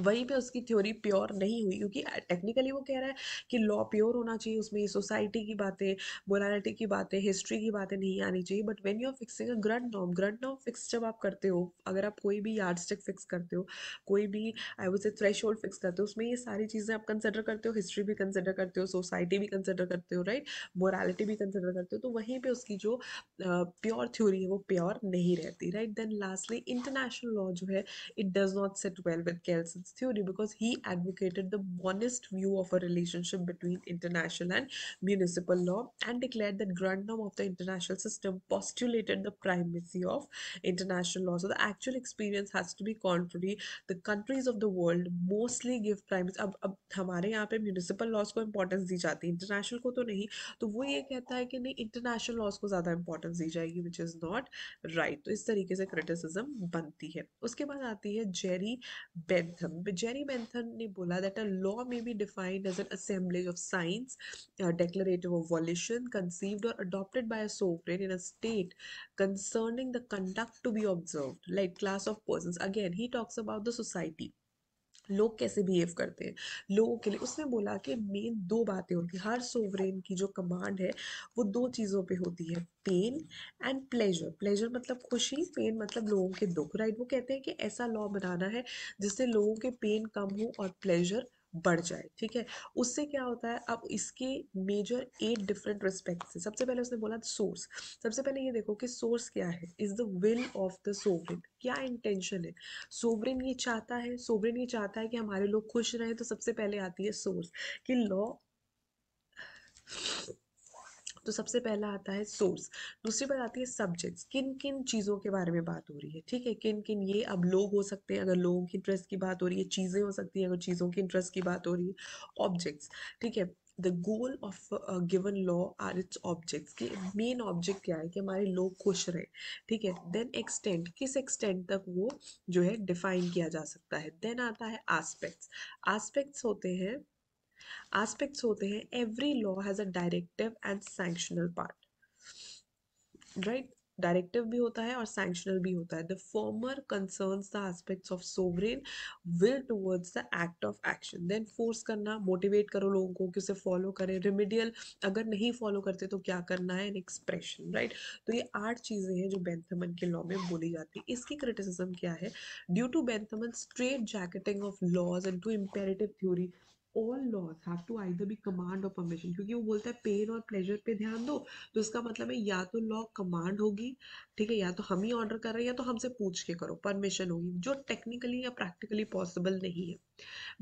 S1: वहीं पे उसकी थ्योरी प्योर नहीं हुई क्योंकि टेक्निकली वो कह रहा है कि लॉ प्योर होना चाहिए उसमें सोसाइटी की बातें मोरालिटी की बातें हिस्ट्री की बातें नहीं आनी चाहिए but when you are fixing a grundnorm grundnorm fix जब आप करते हो अगर आप कोई भी यार्ड स्टिक फिक्स करते हो कोई भी आई वो से थ्रेश होल्ड फिक्स करते हो उसमें ये सारी चीज़ें आप कंसिडर करते हो हिस्ट्री भी कंसिडर करते हो सोसाइटी भी कंसिडर करते हो राइट मोरालिटी भी कंसिडर करते हो तो वहीं पर उसकी जो प्योर थ्योरी है वो प्योर नहीं रहती right then lastly international law जो है it does not set well with Kelsen's relations theory because he advocated the monist view of a relationship between international and municipal law and declared that grand norm of the international system postulated the primacy of international law. So the actual experience has to be contrary. The countries of the world mostly give primacy. अब अब हमारे यहाँ पे municipal laws को importance दी जाती है international को तो नहीं तो वो ये कहता है कि नहीं international laws को ज़्यादा importance दी जाएगी which is not right. तो इस तरीके से criticism बनती है उसके बाद आती है Jerry Bentham um, Jerry Bentham ne bola that a law may be defined as an assemblage of signs uh, declarative of volition conceived or adopted by a sovereign in a state concerning the conduct to be observed like class of persons again he talks about the society लोग कैसे behave करते हैं लोगों के लिए उसने बोला कि मेन दो बातें होती हर सोवरेन की जो कमांड है वो दो चीज़ों पे होती है पेन एंड प्लेजर प्लेजर मतलब खुशी पेन मतलब लोगों के दुख राइट वो कहते हैं कि ऐसा लॉ बनाना है जिससे लोगों के पेन कम हो और प्लेजर बढ़ जाए ठीक है उससे क्या होता है अब इसके मेजर एट डिफरेंट रिस्पेक्ट से सबसे पहले उसने बोला सोर्स सबसे पहले ये देखो कि सोर्स क्या है is the will of the sovereign क्या इंटेंशन है सोवरिन ये चाहता है सोवरिन ये चाहता है कि हमारे लोग खुश रहें तो सबसे पहले आती है सोर्स कि लॉ तो सबसे पहला आता है सोर्स दूसरी बात आती है सब्जेक्ट्स किन किन चीज़ों के बारे में बात हो रही है ठीक है किन किन ये अब लोग हो सकते हैं अगर लोगों की इंटरेस्ट की बात हो रही है चीज़ें हो सकती हैं अगर चीज़ों की इंटरेस्ट की बात हो रही है ऑब्जेक्ट्स ठीक है the goal of given law are its objects कि मेन ऑब्जेक्ट क्या है कि हमारे लोग खुश रहे ठीक है देन एक्सटेंट किस एक्सटेंट तक वो जो है डिफाइन किया जा सकता है देन आता है आस्पेक्ट्स आस्पेक्ट्स होते हैं एस्पेक्ट्स होते हैं every law has a directive and sanctional part right directive भी होता है और सैंक्शनल भी होता है the former concerns the aspects of sovereign will towards the act of action then force करना मोटिवेट करो लोगों को कि उसे फॉलो करें रिमेडियल अगर नहीं फॉलो करते तो क्या करना है एन एक्सप्रेशन राइट तो ये आठ चीज़ें हैं जो बैंथमन के लॉ में बोली जाती है इसकी क्रिटिसिज्म क्या है due to Bentham's straitjacketing of laws and to imperative theory all laws have to either be command और परमिशन क्योंकि वो बोलता है पेन और प्लेजर पे ध्यान दो तो इसका मतलब है या तो लॉ कमांड होगी ठीक है या तो हम ही ऑर्डर कर रहे हैं या तो हमसे पूछ के करो परमिशन होगी जो टेक्निकली या प्रैक्टिकली पॉसिबल नहीं है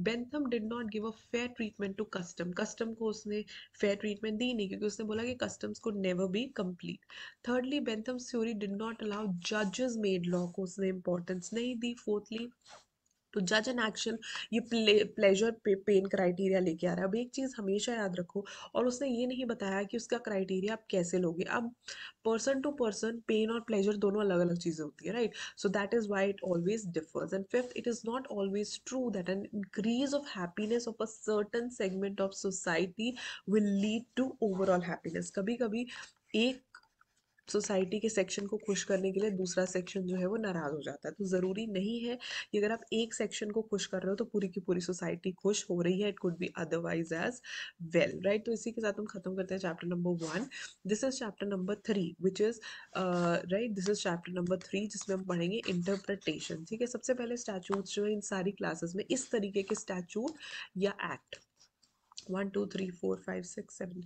S1: Bentham did not give a fair treatment to custom custom को उसने फेयर ट्रीटमेंट दी नहीं क्योंकि उसने बोला कि कस्टम्स को never be complete thirdly Bentham theory did not allow जजेस मेड लॉ को उसने इंपॉर्टेंस नहीं दी फोर्थली टू जज एंड एक्शन ये प्ले प्लेजर पे, पेन क्राइटेरिया लेके आ रहा है अब एक चीज़ हमेशा याद रखो और उसने ये नहीं बताया कि उसका क्राइटेरिया आप कैसे लोगे अब पर्सन टू पर्सन पेन और प्लेजर दोनों अलग अलग चीज़ें होती है right so that is why it always differs and fifth it is not always true that an increase of happiness of a certain segment of society will lead to overall happiness कभी कभी एक society के section को खुश करने के लिए दूसरा सेक्शन जो है वो नाराज़ हो जाता है तो ज़रूरी नहीं है कि अगर आप एक सेक्शन को खुश कर रहे हो तो पूरी की पूरी सोसाइटी खुश हो रही है it could be otherwise as well right तो इसी के साथ हम खत्म करते हैं chapter number one this is chapter number three which is right this is chapter number three जिसमें हम पढ़ेंगे इंटरप्रटेशन ठीक है सबसे पहले स्टैचूज जो है इन सारी क्लासेस में इस तरीके के स्टैचूट या act one two three four five six seven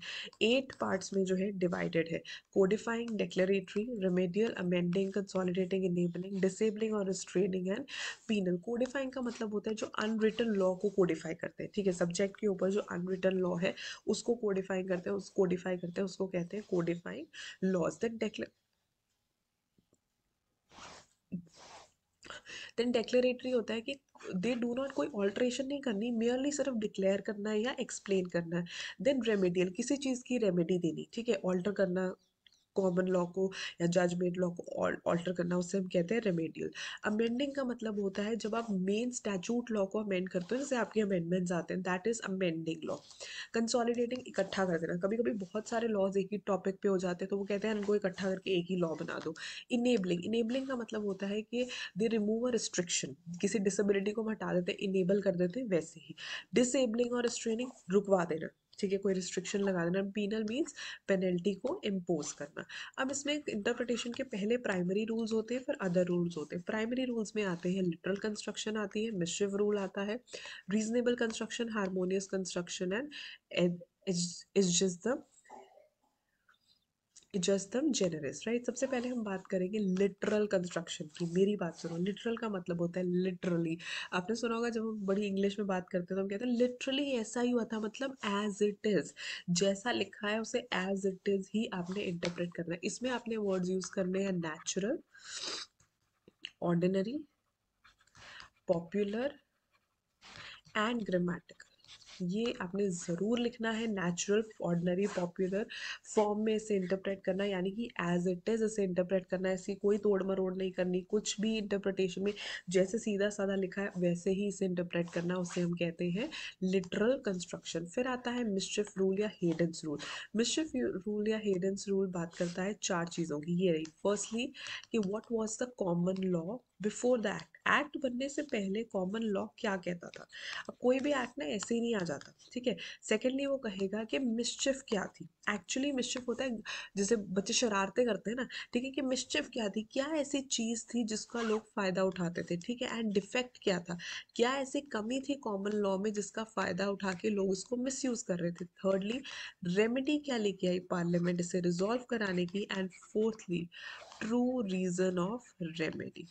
S1: eight parts में जो है डिवाइडेड है codifying declaratory remedial amending consolidating enabling disabling और रिस्ट्रेनिंग एंड पीनल कोडिफाइंग का मतलब होता है जो अनरिटन लॉ को कोडिफाई करते हैं ठीक है सब्जेक्ट के ऊपर जो अनरिटन लॉ है उसको कोडिफाइंग करते हैं उस कोडिफाई करते हैं उसको कहते हैं codifying laws than then declaratory होता है कि दे डू नॉट कोई ऑल्ट्रेशन नहीं करनी मेयरली सिर्फ डिक्लेयर करना है या एक्सप्लेन करना है देन रेमेडियल किसी चीज़ की रेमेडी देनी ठीक है ऑल्टर करना कॉमन लॉ को या जजमेंट लॉ को ऑल्टर करना उसे हम कहते हैं रेमेडियल अमेंडिंग का मतलब होता है जब आप मेन स्टैचूट लॉ को अमेंड करते हो जैसे आपके अमेंडमेंट्स आते हैं that is amending law consolidating इकट्ठा कर देना कभी कभी बहुत सारे लॉज एक ही टॉपिक पे हो जाते हैं तो वो कहते हैं इनको इकट्ठा करके एक ही लॉ बना दो इनेबलिंग इनेबलिंग का मतलब होता है कि दे रिमूव अ रिस्ट्रिक्शन किसी डिसेबिलिटी को हम हटा देते हैं इनेबल कर देते हैं वैसे ही डिसेबलिंग और रिस्ट्रेनिंग रुकवा देना ठीक है कोई रिस्ट्रिक्शन लगा देना पीनल मीन्स पेनल्टी को इम्पोज करना अब इसमें इंटरप्रटेशन के पहले प्राइमरी रूल्स होते हैं फिर अदर रूल्स होते हैं प्राइमरी रूल्स में आते हैं लिटरल कंस्ट्रक्शन आती है मिशिव रूल आता है reasonable construction harmonious construction and ejusdem generis right सबसे पहले हम बात करेंगे लिटरल कंस्ट्रक्शन की मेरी बात सुनो लिटरल का मतलब होता है लिटरली आपने सुना होगा जब हम बड़ी इंग्लिश में बात करते हैं तो हम कहते हैं लिटरली ऐसा ही हुआ था मतलब एज इट इज़ जैसा लिखा है उसे एज इट इज़ ही आपने इंटरप्रेट करना है इसमें आपने वर्ड्स यूज़ करने हैं natural ordinary popular and grammatical ये आपने ज़रूर लिखना है नेचुरल ऑर्डनरी पॉपुलर फॉर्म में इसे इंटरप्रेट करना यानी कि एज इट इज़ इसे इंटरप्रेट करना है इसकी कोई तोड़ मरोड़ नहीं करनी कुछ भी इंटरप्रटेशन में जैसे सीधा साधा लिखा है वैसे ही इसे इंटरप्रेट करना उसे हम कहते हैं लिटरल कंस्ट्रक्शन फिर आता है मिस्ट्रिफ रूल या हेडन्स रूल मिस्ट्रिफ रूल या हेडन्स रूल बात करता है चार चीज़ों की ये रही फर्स्टली कि what was the common law before the act act बनने से पहले कॉमन लॉ क्या कहता था अब कोई भी एक्ट ना ऐसे ही नहीं आ जाता ठीक है सेकेंडली वो कहेगा कि मिसचिफ क्या थी एक्चुअली मिसचिफ होता है जैसे बच्चे शरारते करते हैं ना ठीक है कि मिसचिफ क्या थी क्या ऐसी चीज़ थी जिसका लोग फ़ायदा उठाते थे ठीक है एंड डिफेक्ट क्या था क्या ऐसी कमी थी कॉमन लॉ में जिसका फ़ायदा उठा के लोग उसको मिस कर रहे थे थर्डली रेमेडी क्या लेके आई पार्लियामेंट इसे रिजोल्व कराने की and fourthly true reason of remedy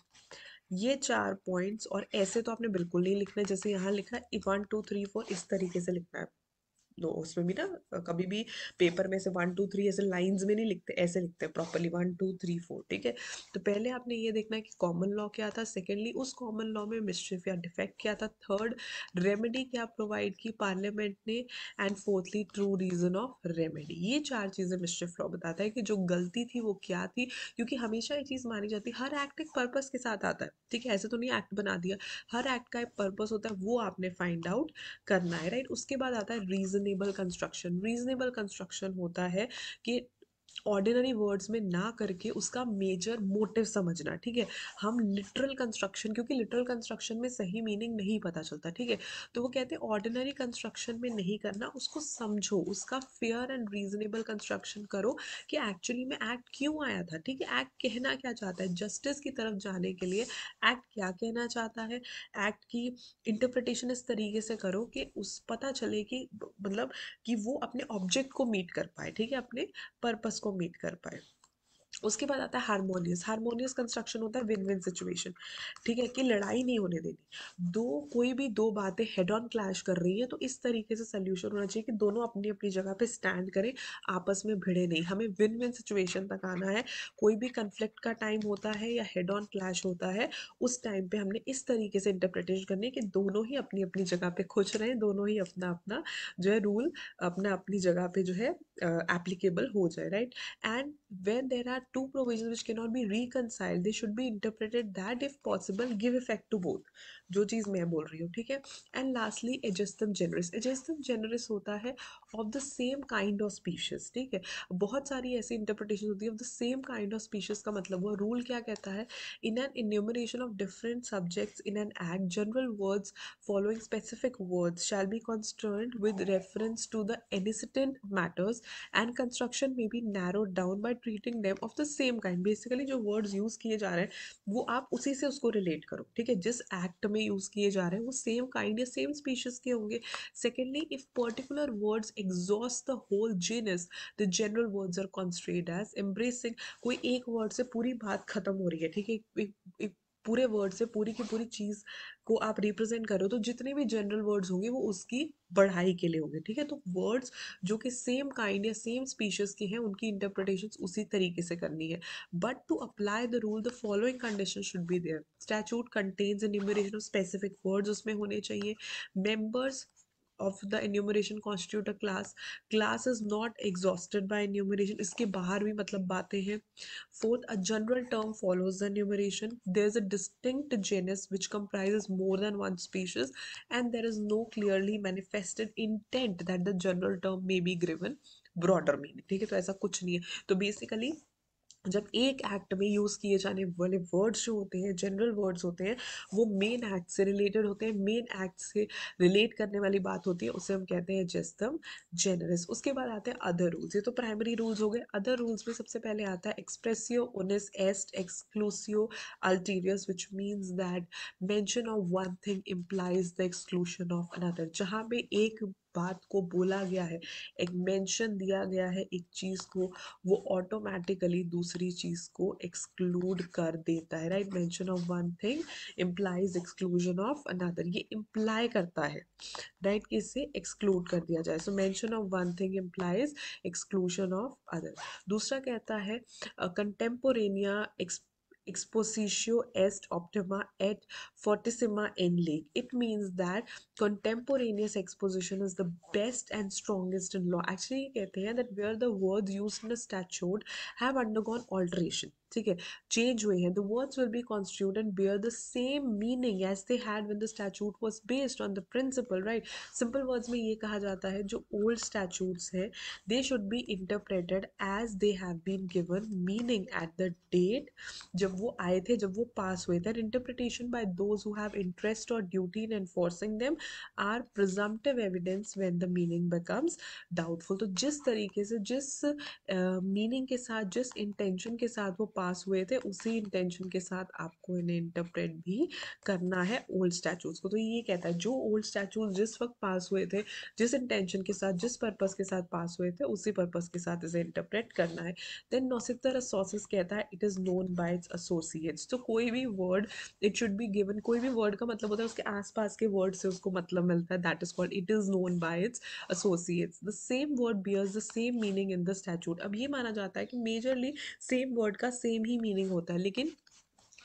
S1: ये चार पॉइंट्स और ऐसे तो आपने बिल्कुल नहीं लिखना जैसे यहाँ लिखा है वन टू थ्री फोर इस तरीके से लिखना है नो उसमें भी ना कभी भी पेपर में से वन टू थ्री ऐसे लाइंस में नहीं लिखते ऐसे लिखते properly one two three four ठीक है तो पहले आपने ये देखना है कि कॉमन लॉ क्या था सेकेंडली उस कॉमन लॉ में मिसचिफ या डिफेक्ट क्या था थर्ड रेमेडी क्या प्रोवाइड की पार्लियामेंट ने and fourthly true reason of remedy ये चार चीज़ें मिसचिफ लॉ बताता है कि जो गलती थी वो क्या थी क्योंकि हमेशा ये चीज़ मानी जाती है हर एक्ट एक पर्पज़ के साथ आता है ठीक है ऐसे तो नहीं एक्ट बना दिया हर एक्ट का एक पर्पज़ होता है वो आपने फाइंड आउट करना है राइट उसके बाद आता है reason reasonable construction reasonable construction होता है कि ऑर्डिनरी वर्ड्स में ना करके उसका मेजर मोटिव समझना ठीक है हम लिटरल कंस्ट्रक्शन क्योंकि लिटरल कंस्ट्रक्शन में सही मीनिंग नहीं पता चलता ठीक है तो वो कहते हैं ऑर्डिनरी कंस्ट्रक्शन में नहीं करना उसको समझो उसका फेयर एंड रीजनेबल कंस्ट्रक्शन करो कि एक्चुअली में एक्ट क्यों आया था ठीक है एक्ट कहना क्या चाहता है जस्टिस की तरफ जाने के लिए एक्ट क्या कहना चाहता है एक्ट की इंटरप्रिटेशन इस तरीके से करो कि उस पता चले कि मतलब कि वो अपने ऑब्जेक्ट को मीट कर पाए ठीक है अपने पर्पस को मीट कर पाए उसके बाद आता है हारमोनियस हारमोनियस कंस्ट्रक्शन होता है विन विन सिचुएशन ठीक है कि लड़ाई नहीं होने देनी दो कोई भी दो बातें हेड ऑन क्लैश कर रही है तो इस तरीके से सोल्यूशन होना चाहिए कि दोनों अपनी अपनी जगह पे स्टैंड करें आपस में भिड़े नहीं हमें विन विन सिचुएशन तक आना है कोई भी कन्फ्लिक्ट का टाइम होता है या हेड ऑन क्लैश होता है उस टाइम पर हमने इस तरीके से इंटरप्रिटेशन करनी कि दोनों ही अपनी अपनी जगह पर खुश रहें दोनों ही अपना अपना जो है रूल अपना अपनी जगह पर जो है एप्लीकेबल हो जाए right and when there are have two provisions which cannot be reconciled they should be interpreted that if possible give effect to both जो चीज़ मैं बोल रही हूँ ठीक है and lastly ejusdem generis ejusdem generis होता है of the same kind of species ठीक है बहुत सारी ऐसी इंटरप्रिटेशन होती है of the same kind of species का मतलब हुआ रूल क्या कहता है in an enumeration of different subjects in an act general words following specific words shall be construed with reference to the antecedent matters and construction may be narrowed down by treating them of of the same kind basically जो words use किए जा रहे हैं वो आप उसी से उसको रिलेट करो ठीक है जिस एक्ट में यूज़ किए जा रहे हैं वो सेम काइंड या सेम स्पीशीज के होंगे secondly if particular words exhaust the whole genus the general words are construed as embracing कोई एक वर्ड से पूरी बात खत्म हो रही है ठीक है पूरे वर्ड से पूरी की पूरी चीज़ को आप रिप्रेजेंट करो तो जितने भी जनरल वर्ड्स होंगे वो उसकी बढ़ाई के लिए होंगे ठीक है तो वर्ड्स जो कि सेम काइंड या सेम स्पीशीज के हैं उनकी इंटरप्रिटेशन उसी तरीके से करनी है but to apply the rule the following condition should be there statute contains an of specific words उसमें होने चाहिए members of the enumeration constitute a class class is not exhausted by enumeration iske bahar bhi matlab baatein hain fourth a general term follows the enumeration there is a distinct genus which comprises more than one species and there is no clearly manifested intent that the general term may be given broader meaning theek hai to aisa kuch nahi hai to basically जब एक act में use किए जाने वाले words जो होते हैं general words होते हैं वो मेन एक्ट से रिलेटेड होते हैं मेन एक्ट से रिलेट करने वाली बात होती है उसे हम कहते हैं जस्टम जेनरस उसके बाद आते हैं अदर रूल्स ये तो प्राइमरी रूल्स हो गए अदर रूल्स में सबसे पहले आता है expressio unius est exclusio alterius which means that mention of one thing implies the exclusion of another जहाँ पे एक बात को बोला गया है एक मेंशन दिया गया है एक चीज़ को वो ऑटोमेटिकली दूसरी चीज़ को एक्सक्लूड कर देता है right mention of one thing implies exclusion of another ये इम्प्लाई करता है राइट right? इसे एक्सक्लूड कर दिया जाए so mention of one thing implies exclusion of other दूसरा कहता है कंटेम्पोरेनिया uh, expositio est optima et fortissima in leg. It means that contemporaneous exposition is the best and strongest in law. Actually, कहते हैं that where the words used in a statute have undergone alteration. ठीक है change हुए हैं the words will be constitute and bear the same meaning as they had when the statute was based on the principle right simple words में ये कहा जाता है जो ओल्ड स्टैचूट्स हैं they should be interpreted as they have been given meaning at the date जब वो आए थे जब वो पास हुए थे interpretation by those who have interest और duty in enforcing them are presumptive evidence when the meaning becomes doubtful तो जिस तरीके से जिस मीनिंग uh, के साथ जिस इंटेंशन के साथ वो पास पास हुए थे उसी इंटेंशन के साथ आपको इन्हें इंटरप्रेट भी करना है ओल्ड स्टैचूज को तो ये कहता है जो ओल्ड स्टैचूज जिस वक्त पास हुए थे जिस इंटेंशन के साथ जिस पर्पस के साथ पास हुए थे उसी पर्पस के साथ इसे इंटरप्रेट करना है देन नौसितर असोसिस कहता है it is known by its associates तो कोई भी word it should be given कोई भी वर्ड का मतलब होता है उसके आसपास के वर्ड से उसको मतलब मिलता है that is called it is known by its associates the same word bears the same meaning in the statute अब ये माना जाता है कि मेजरली सेम वर्ड का सेम ही मीनिंग होता है लेकिन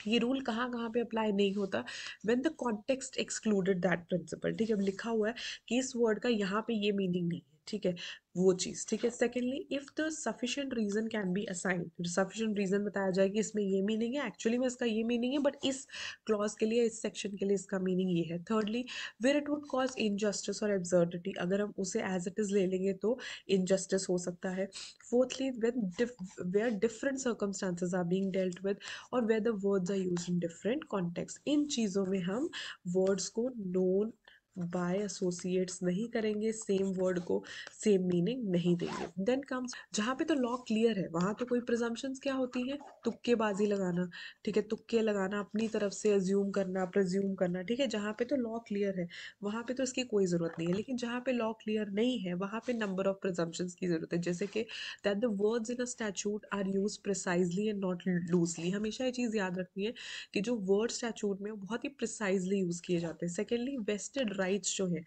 S1: ये रूल कहाँ कहाँ पे अप्लाई नहीं होता when the context excluded that principle ठीक है अब लिखा हुआ है कि इस वर्ड का यहाँ पे ये मीनिंग नहीं ठीक है वो चीज़ ठीक है secondly if the sufficient reason can be assign sufficient reason बताया जाए कि इसमें ये मीनिंग है एक्चुअली में इसका ये मीनिंग है बट इस क्लॉज के लिए इस सेक्शन के लिए इसका मीनिंग ये है thirdly where it would cause injustice और एब्जर्डिटी अगर हम उसे एज इट इज़ ले लेंगे तो इनजस्टिस हो सकता है fourthly when where different circumstances are being dealt with और where the words are used in different context इन चीज़ों में हम वर्ड्स को नोन बाय एसोसिएट्स नहीं करेंगे सेम वर्ड को सेम मीनिंग नहीं देंगे देन कम्स जहाँ पे तो लॉ क्लियर है वहाँ तो कोई प्रजम्पन्स क्या होती है तुक्केबाजी लगाना ठीक है तुक्के लगाना अपनी तरफ से एज्यूम करना प्रज्यूम करना ठीक है जहाँ पे तो लॉ क्लियर है वहाँ पे तो इसकी कोई ज़रूरत नहीं है लेकिन जहाँ पे लॉ क्लियर नहीं है वहाँ पे नंबर ऑफ प्रजम्पन्स की ज़रूरत है जैसे कि that the words in a statute are used precisely and not loosely हमेशा ये चीज़ याद रखनी है कि जो वर्ड स्टैचूट में बहुत ही प्रिसाइजली यूज़ किए जाते हैं सेकेंडली वेस्टेड rights जो है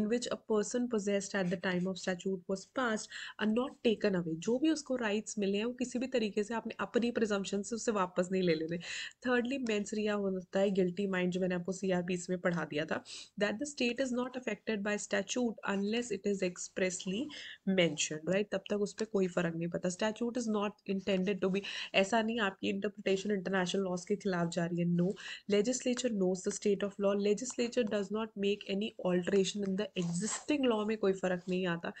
S1: in which a person possessed at the time of statute was pass are not taken away जो भी उसको राइट्स मिले हैं वो किसी भी तरीके से आपने अपनी प्रिजम्पन से उसे वापस नहीं ले लेने थर्डली मेन्स मैंसरिया होता है गिल्टी माइंड जो मैंने आपको सी आर में पढ़ा दिया था that the state is not affected by statute unless it is expressly mention right तब तक उस पर कोई फर्क नहीं पड़ता statute is not intended to be ऐसा नहीं आपकी इंटरप्रिटेशन इंटरनेशनल लॉज के खिलाफ जा रही है no legislature knows the state of law legislature does not make any any alteration in the existing law में कोई फर्क नहीं आता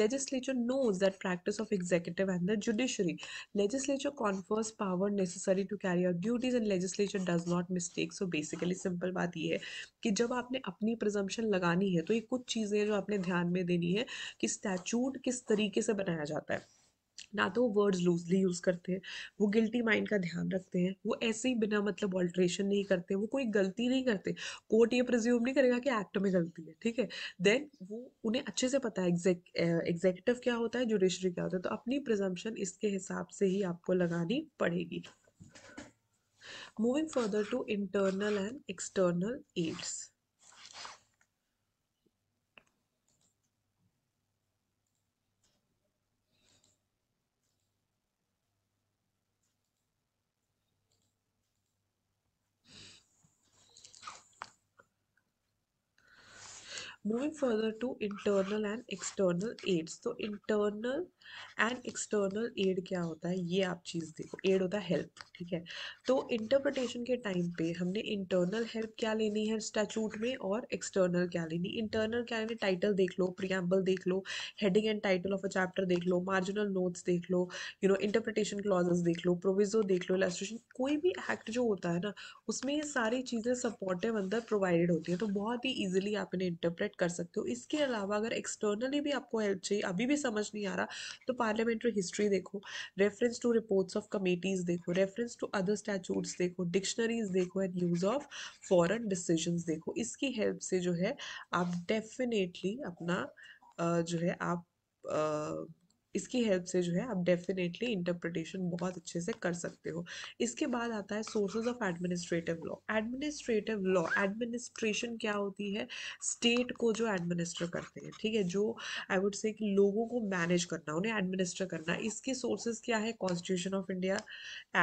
S1: legislature knows that practice of executive and the judiciary legislature confers power necessary to carry out duties and legislature does not mistake so basically simple बात यह है कि जब आपने अपनी प्रजम्पशन लगानी है तो ये कुछ चीज़ें जो आपने ध्यान में देनी है कि स्टैचूट किस तरीके से बनाया जाता है ना तो वो वर्ड्स लूजली यूज़ करते हैं वो गिल्टी माइंड का ध्यान रखते हैं वो ऐसे ही बिना मतलब ऑल्ट्रेशन नहीं करते वो कोई गलती नहीं करते कोर्ट ये प्रज्यूम नहीं करेगा कि एक्ट में गलती है ठीक है देन वो उन्हें अच्छे से पता है एग्जेक्टिव क्या होता है जुडिशरी क्या होता है तो अपनी प्रजम्पन इसके हिसाब से ही आपको लगानी पड़ेगी moving further to internal and external aids Moving further to internal and external aids. So internal and external aid क्या होता है ये आप चीज़ देखो एड होता है हेल्प ठीक है तो इंटरप्रटेशन के टाइम पे हमने इंटरनल हेल्प क्या लेनी है स्टैचूट में और एक्सटर्नल क्या लेनी इंटरनल क्या लेनी टाइटल देख लो प्रियम्बल देख लो heading and title of a chapter देख लो मार्जिनल नोट्स देख लो यू नो इंटरप्रटेशन क्लॉजेस देख लो प्रोविजो देख लो इलास्ट्रेशन कोई भी एक्ट जो होता है ना उसमें ये सारी चीज़ें सपोर्टिव अंदर प्रोवाइडेड होती हैं तो बहुत ही ईजिली आप इन्हें इंटरप्रेट कर सकते हो इसके अलावा अगर एक्सटर्नली भी आपको हेल्प चाहिए अभी भी समझ नहीं आ रहा तो पार्लियामेंट्री हिस्ट्री देखो reference to reports of committees देखो रेफरेंस टू अदर स्टैचूट्स देखो डिक्शनरीज देखो and use of foreign decision देखो इसकी हेल्प से जो है आप डेफिनेटली अपना जो है आप इसकी हेल्प से जो है आप डेफिनेटली इंटरप्रिटेशन बहुत अच्छे से कर सकते हो इसके बाद आता है sources of administrative law administrative law administration क्या होती है स्टेट को जो एडमिनिस्टर करते हैं ठीक है जो आई वुड से कि लोगों को मैनेज करना उन्हें एडमिनिस्टर करना इसके सोर्सेज क्या है कॉन्स्टिट्यूशन ऑफ इंडिया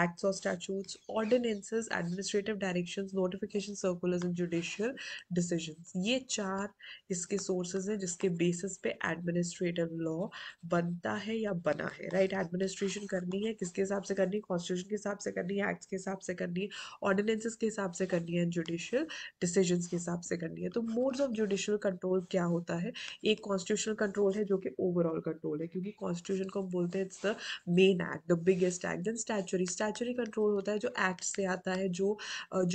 S1: एक्ट्स और statutes ordinances administrative direction notification circulars and judicial decision ये चार इसके सोर्सेज हैं जिसके बेसिस पे एडमिनिस्ट्रेटिव लॉ बनता है या बना है राइट right? एडमिनिस्ट्रेशन करनी है किसके हिसाब से करनी है कॉन्स्टिट्यूशन के हिसाब से करनी है एक्ट्स के हिसाब से करनी है ऑर्डिनेंसेस के हिसाब से करनी है जुडिशियल डिसीजन के हिसाब से करनी है तो मोड्स ऑफ जुडिशियल कंट्रोल क्या होता है एक कॉन्स्टिट्यूशनल कंट्रोल है जो कि ओवरऑल कंट्रोल है क्योंकि कॉन्स्टिट्यूशन को हम बोलते हैं it's the main act the biggest act then statutory statutory control होता है जो एक्ट से आता है जो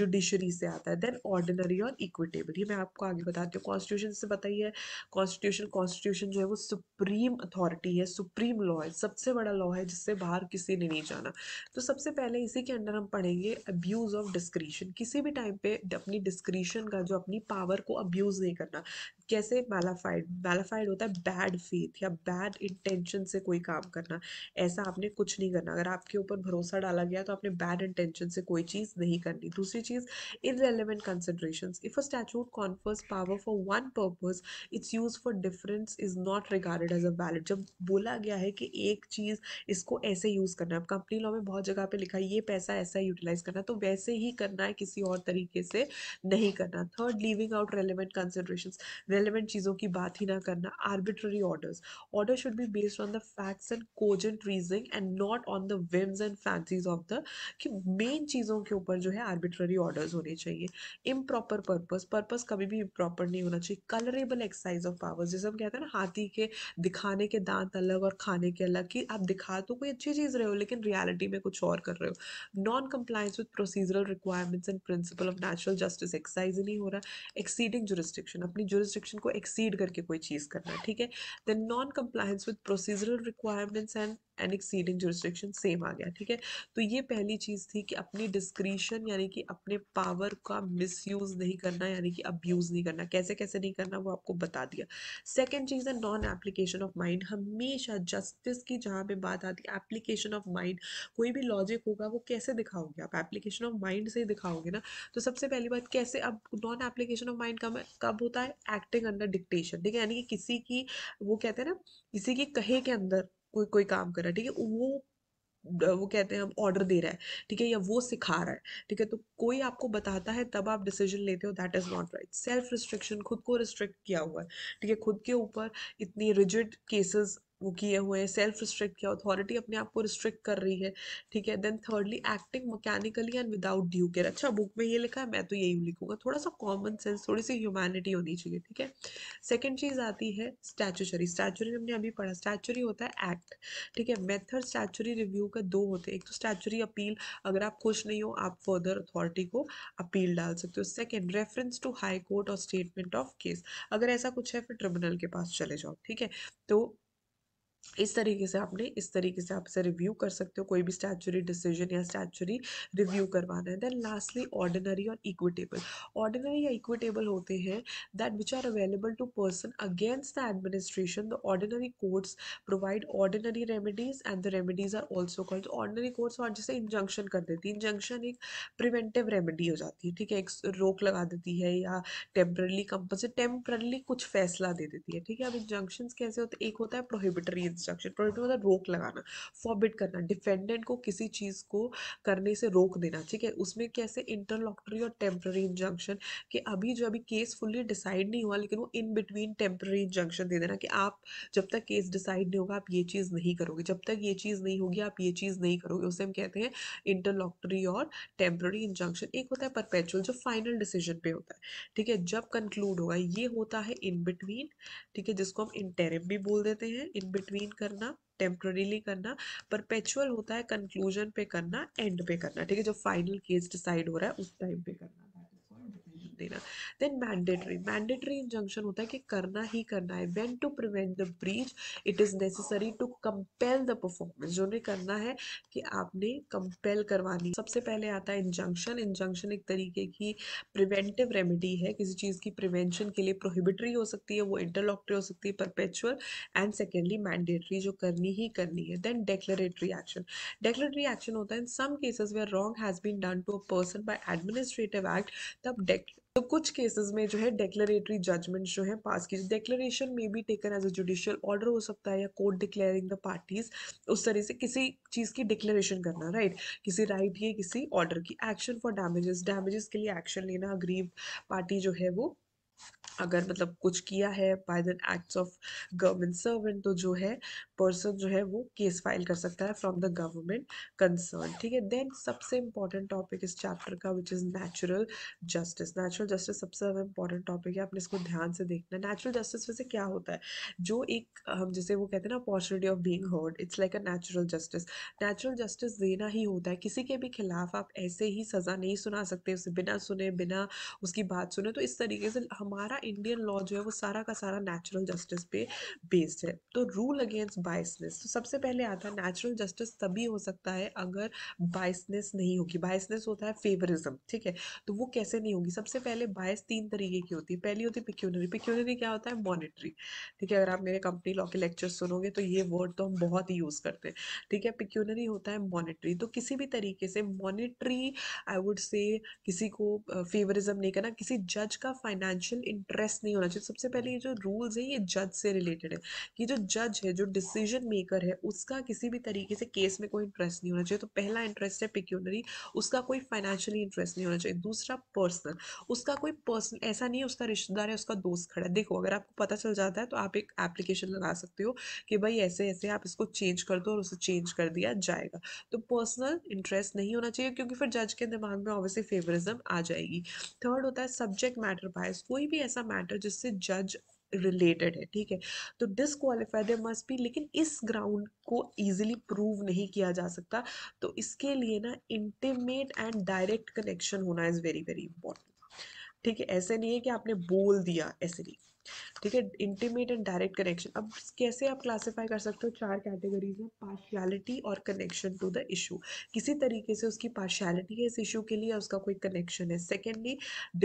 S1: जुडिशरी uh, से आता है देन ऑर्डिनरी और इक्विटेबल ये मैं आपको आगे बताती हूँ कॉन्स्टिट्यूशन से बताइए कॉन्स्टिट्यूशन कॉन्स्टिट्यूशन जो है वो सुप्रीम अथॉरिटी है सुप्रीम सुप्रीम लॉ है सबसे बड़ा लॉ है जिससे बाहर किसी ने नहीं जाना तो सबसे पहले इसी के अंडर हम पढ़ेंगे अब्यूज़ ऑफ डिस्क्रिशन किसी भी टाइम पे अपनी डिस्क्रिशन का जो अपनी पावर को अब्यूज़ नहीं करना कैसे मैलाफाइड मैलाफाइड होता है बैड फेथ या बैड इंटेंशन से कोई काम करना ऐसा आपने कुछ नहीं करना अगर आपके ऊपर भरोसा डाला गया तो आपने बैड इंटेंशन से कोई चीज़ नहीं करनी दूसरी चीज़ irrelevant consideration if a statute confers power for one purpose it's use for difference is not regarded as a valid जब बोला गया है कि एक चीज़ इसको ऐसे यूज़ करना है कंपनी लॉ में बहुत जगह पे लिखा है ये पैसा ऐसा यूटिलाइज करना तो वैसे ही करना है किसी और तरीके से नहीं करना third leaving out relevant consideration relevant चीज़ों की बात ही ना करना arbitrary orders order should be based on the facts and cogent reasoning and not on the whims and fancies of the कि मेन चीज़ों के ऊपर जो है आर्बिट्ररी ऑर्डर्स होने चाहिए इम प्रॉपर पर्पज पर्पज कभी भी प्रॉपर नहीं होना चाहिए कलरेबल एक्सरसाइज ऑफ पावर्स जैसे हम कहते हैं ना हाथी के दिखाने के दांत अलग और और खाने के अलग कि आप दिखा तो कोई अच्छी चीज़ रहे हो लेकिन रियलिटी में कुछ और कर रहे हो non compliance with procedural requirements and principle of natural justice exercise ही नहीं हो रहा एक्सीडिंग जुरिस्टिक्शन अपनी जुरिस्टिक्शन को एक्सीड करके कोई चीज़ करना ठीक है then non compliance with procedural requirements and and exceeding jurisdiction same आ गया ठीक है तो ये पहली चीज़ थी कि अपनी डिस्क्रीशन यानी कि अपने पावर का मिसयूज़ नहीं करना यानी कि अब्यूज़ नहीं करना कैसे कैसे नहीं करना वो आपको बता दिया सेकेंड चीज़ है नॉन एप्लीकेशन ऑफ माइंड हमेशा जस्टिस की जहाँ पे बात आती है एप्लीकेशन ऑफ माइंड कोई भी लॉजिक होगा वो कैसे दिखाओगे आप एप्लीकेशन ऑफ माइंड से ही दिखाओगे ना तो सबसे पहली बात कैसे अब नॉन एप्लीकेशन ऑफ माइंड कब कब होता है एक्टिंग अंडर डिक्टेशन ठीक है यानी कि किसी की वो कहते हैं ना किसी की कहे के अंदर कोई कोई काम कर रहा है ठीक है वो वो कहते हैं हम ऑर्डर दे रहा है ठीक है या वो सिखा रहा है ठीक है तो कोई आपको बताता है तब आप डिसीजन लेते हो that is not right self restriction खुद को रिस्ट्रिक्ट किया हुआ है ठीक है खुद के ऊपर इतनी रिजिड केसेस वो किए हुए हैं सेल्फ रिस्ट्रिक्ट किया अथॉरिटी अपने आप को रिस्ट्रिक्ट कर रही है ठीक है then thirdly acting mechanically and without due care अच्छा बुक में ये लिखा है मैं तो यही लिखूंगा थोड़ा सा कॉमन सेंस थोड़ी सी ह्यूमैनिटी होनी चाहिए ठीक है सेकेंड चीज़ आती है स्टैचुचरी स्टैचुरी हमने अभी पढ़ा स्टैचुरी होता है एक्ट ठीक है मेथड स्टैचुरी रिव्यू का दो होते हैं एक तो स्टैचुरी अपील अगर आप खुश नहीं हो आप फर्दर अथॉरिटी को अपील डाल सकते हो second reference to high court और स्टेटमेंट ऑफ केस अगर ऐसा कुछ है फिर ट्रिब्यूनल के पास चले जाओ ठीक है तो इस तरीके से आपने इस तरीके से आप इसे रिव्यू कर सकते हो कोई भी स्टैचुरी डिसीजन या स्टैचुरी रिव्यू करवाना है देन लास्टली ऑर्डिनरी और इक्विटेबल ऑर्डिनरी या इक्विटेबल होते हैं that which are available to person against the administration the ordinary courts provide ordinary remedies and the remedies are also called ordinary courts और जैसे injunction कर देती है इंजंक्शन एक प्रिवेंटिव रेमेडी हो जाती है ठीक है एक रोक लगा देती है या टेम्परली कंपल्सरी टेम्परली कुछ फैसला दे देती है ठीक है अब इंजंक्शन कैसे होते हैं एक होता है प्रोहिबिटरी इंस्ट्रक्शन प्रोहिबिट मतलब रोक लगाना फॉरबिड करना डिफेंडेंट को किसी चीज़ को करने से रोक देना ठीक है उसमें कैसे इंटरलॉक्टरी और टेम्प्ररी इंजंक्शन कि अभी जो अभी केस फुल्ली डिसाइड नहीं हुआ लेकिन वो इन बिटवीन टेम्प्ररी इंजंक्शन दे देना कि आप जब तक केस डिसाइड नहीं होगा आप ये चीज़ नहीं करोगे जब तक ये चीज़ नहीं होगी आप ये चीज़ नहीं करोगे उसे हम कहते हैं इंटरलॉक्टरी और टेम्प्ररी इंजंक्शन एक होता है परपेचुअल जो फाइनल डिसीजन पे होता है ठीक है जब कंक्लूड होगा ये होता है इन बिटवीन ठीक है जिसको हम इंटेरिम भी बोल देते हैं इन बिटवीन मेंटेन करना टेम्प्रोरीली करना परपेचुअल होता है कंक्लूजन पे करना एंड पे करना ठीक है जो फाइनल केस डिसाइड हो रहा है उस टाइम पे करना इंजंक्शन देना देन मैंडेटरी मैंडेटरी इंजंक्शन होता है कि करना ही करना है when to prevent the breach it is necessary to compel the performance जो ने करना है कि आपने कंपेल करवानी सबसे पहले आता है इंजंक्शन इंजंक्शन एक तरीके की प्रिवेंटिव रेमेडी है किसी चीज़ की प्रिवेंशन के लिए प्रोहिबिटरी हो सकती है वो इंटरलॉक्टरी हो सकती है परपेचुअल एंड सेकेंडली मैंडेटरी जो करनी ही करनी है then declaratory action declaratory action होता है in some cases where wrong has been done to a person by administrative act तब तो कुछ केसेस में जो है डेक्लेटरी जजमेंट जो है पास की डेक्लेरेशन में भी taken as a judicial order हो सकता है या कोर्ट डिक्लेयरिंग द पार्टीज उस तरह से किसी चीज़ की डिक्लेरेशन करना राइट right? किसी राइट right की किसी ऑर्डर की एक्शन फॉर डैमेजेस डैमेजेस के लिए एक्शन लेना अग्रीव पार्टी जो है वो अगर मतलब कुछ किया है by the acts of government servant तो जो है पर्सन जो है वो केस फाइल कर सकता है फ्रॉम द गवर्नमेंट कंसर्न ठीक है देन सबसे इंपॉर्टेंट टॉपिक इस चैप्टर का which is natural justice natural justice सबसे ज़्यादा इंपॉर्टेंट टॉपिक है आपने इसको ध्यान से देखना नेचुरल जस्टिस वैसे क्या होता है जो एक हम जैसे वो कहते हैं ना opportunity of being heard it's like a natural justice natural justice देना ही होता है किसी के भी खिलाफ आप ऐसे ही सज़ा नहीं सुना सकते उसे बिना सुने बिना उसकी बात सुने तो इस तरीके से हम हमारा इंडियन लॉ जो है वो सारा का सारा नेचुरल जस्टिस पे बेस्ड है तो रूल अगेंस्ट बाइसनेस तो सबसे पहले आता है नेचुरल जस्टिस तभी हो सकता है अगर बाइसनेस नहीं होगी बाइसनेस होता है फेवरिज्म ठीक है तो वो कैसे नहीं होगी सबसे पहले बायस तीन तरीके की होती है पहली होती है पिक्यूनरी पिक्यूनरी क्या होता है मॉनिटरी ठीक है अगर आप मेरे कंपनी लॉ के लेक्चर सुनोगे तो ये वर्ड तो हम बहुत ही यूज़ करते हैं ठीक है पिक्यूनरी होता है मॉनिटरी तो किसी भी तरीके से मॉनिटरी आई वुड से किसी को फेवरिज्म नहीं करना किसी जज का फाइनेंशियल स्पेशल इंटरेस्ट नहीं होना चाहिए सबसे पहले ये जो रूल्स है ये जज से रिलेटेड है कि जो जज है जो डिसीजन मेकर है उसका किसी भी तरीके से केस में कोई इंटरेस्ट नहीं होना चाहिए तो पहला इंटरेस्ट है पिक्यूनरी उसका कोई फाइनेंशियली इंटरेस्ट नहीं होना चाहिए दूसरा पर्सनल उसका कोई पर्सनल ऐसा नहीं है उसका रिश्तेदार है उसका दोस्त खड़ा है देखो अगर आपको पता चल जाता है तो आप एक एप्लीकेशन लगा सकते हो कि भाई ऐसे ऐसे आप इसको चेंज कर दो और उसे चेंज कर दिया जाएगा तो पर्सनल इंटरेस्ट नहीं होना चाहिए क्योंकि फिर जज के दिमाग में ऑब्वियसली फेवरिज्म आ जाएगी थर्ड होता है सब्जेक्ट मैटर बायस कोई कोई भी ऐसा मैटर जिससे जज रिलेटेड है ठीक है तो डिसक्वालीफाइड मस्ट भी लेकिन इस ग्राउंड को ईजिली प्रूव नहीं किया जा सकता तो इसके लिए ना इंटीमेट एंड डायरेक्ट कनेक्शन होना इज़ वेरी वेरी इंपॉर्टेंट ठीक है ऐसे नहीं है कि आपने बोल दिया ऐसे नहीं ठीक है इंटीमेट एंड डायरेक्ट कनेक्शन अब कैसे आप क्लासिफाई कर सकते हो चार कैटेगरीज में पार्शियलिटी और कनेक्शन टू द इशू किसी तरीके से उसकी पार्शियलिटी है इस इशू के लिए उसका कोई कनेक्शन है सेकेंडली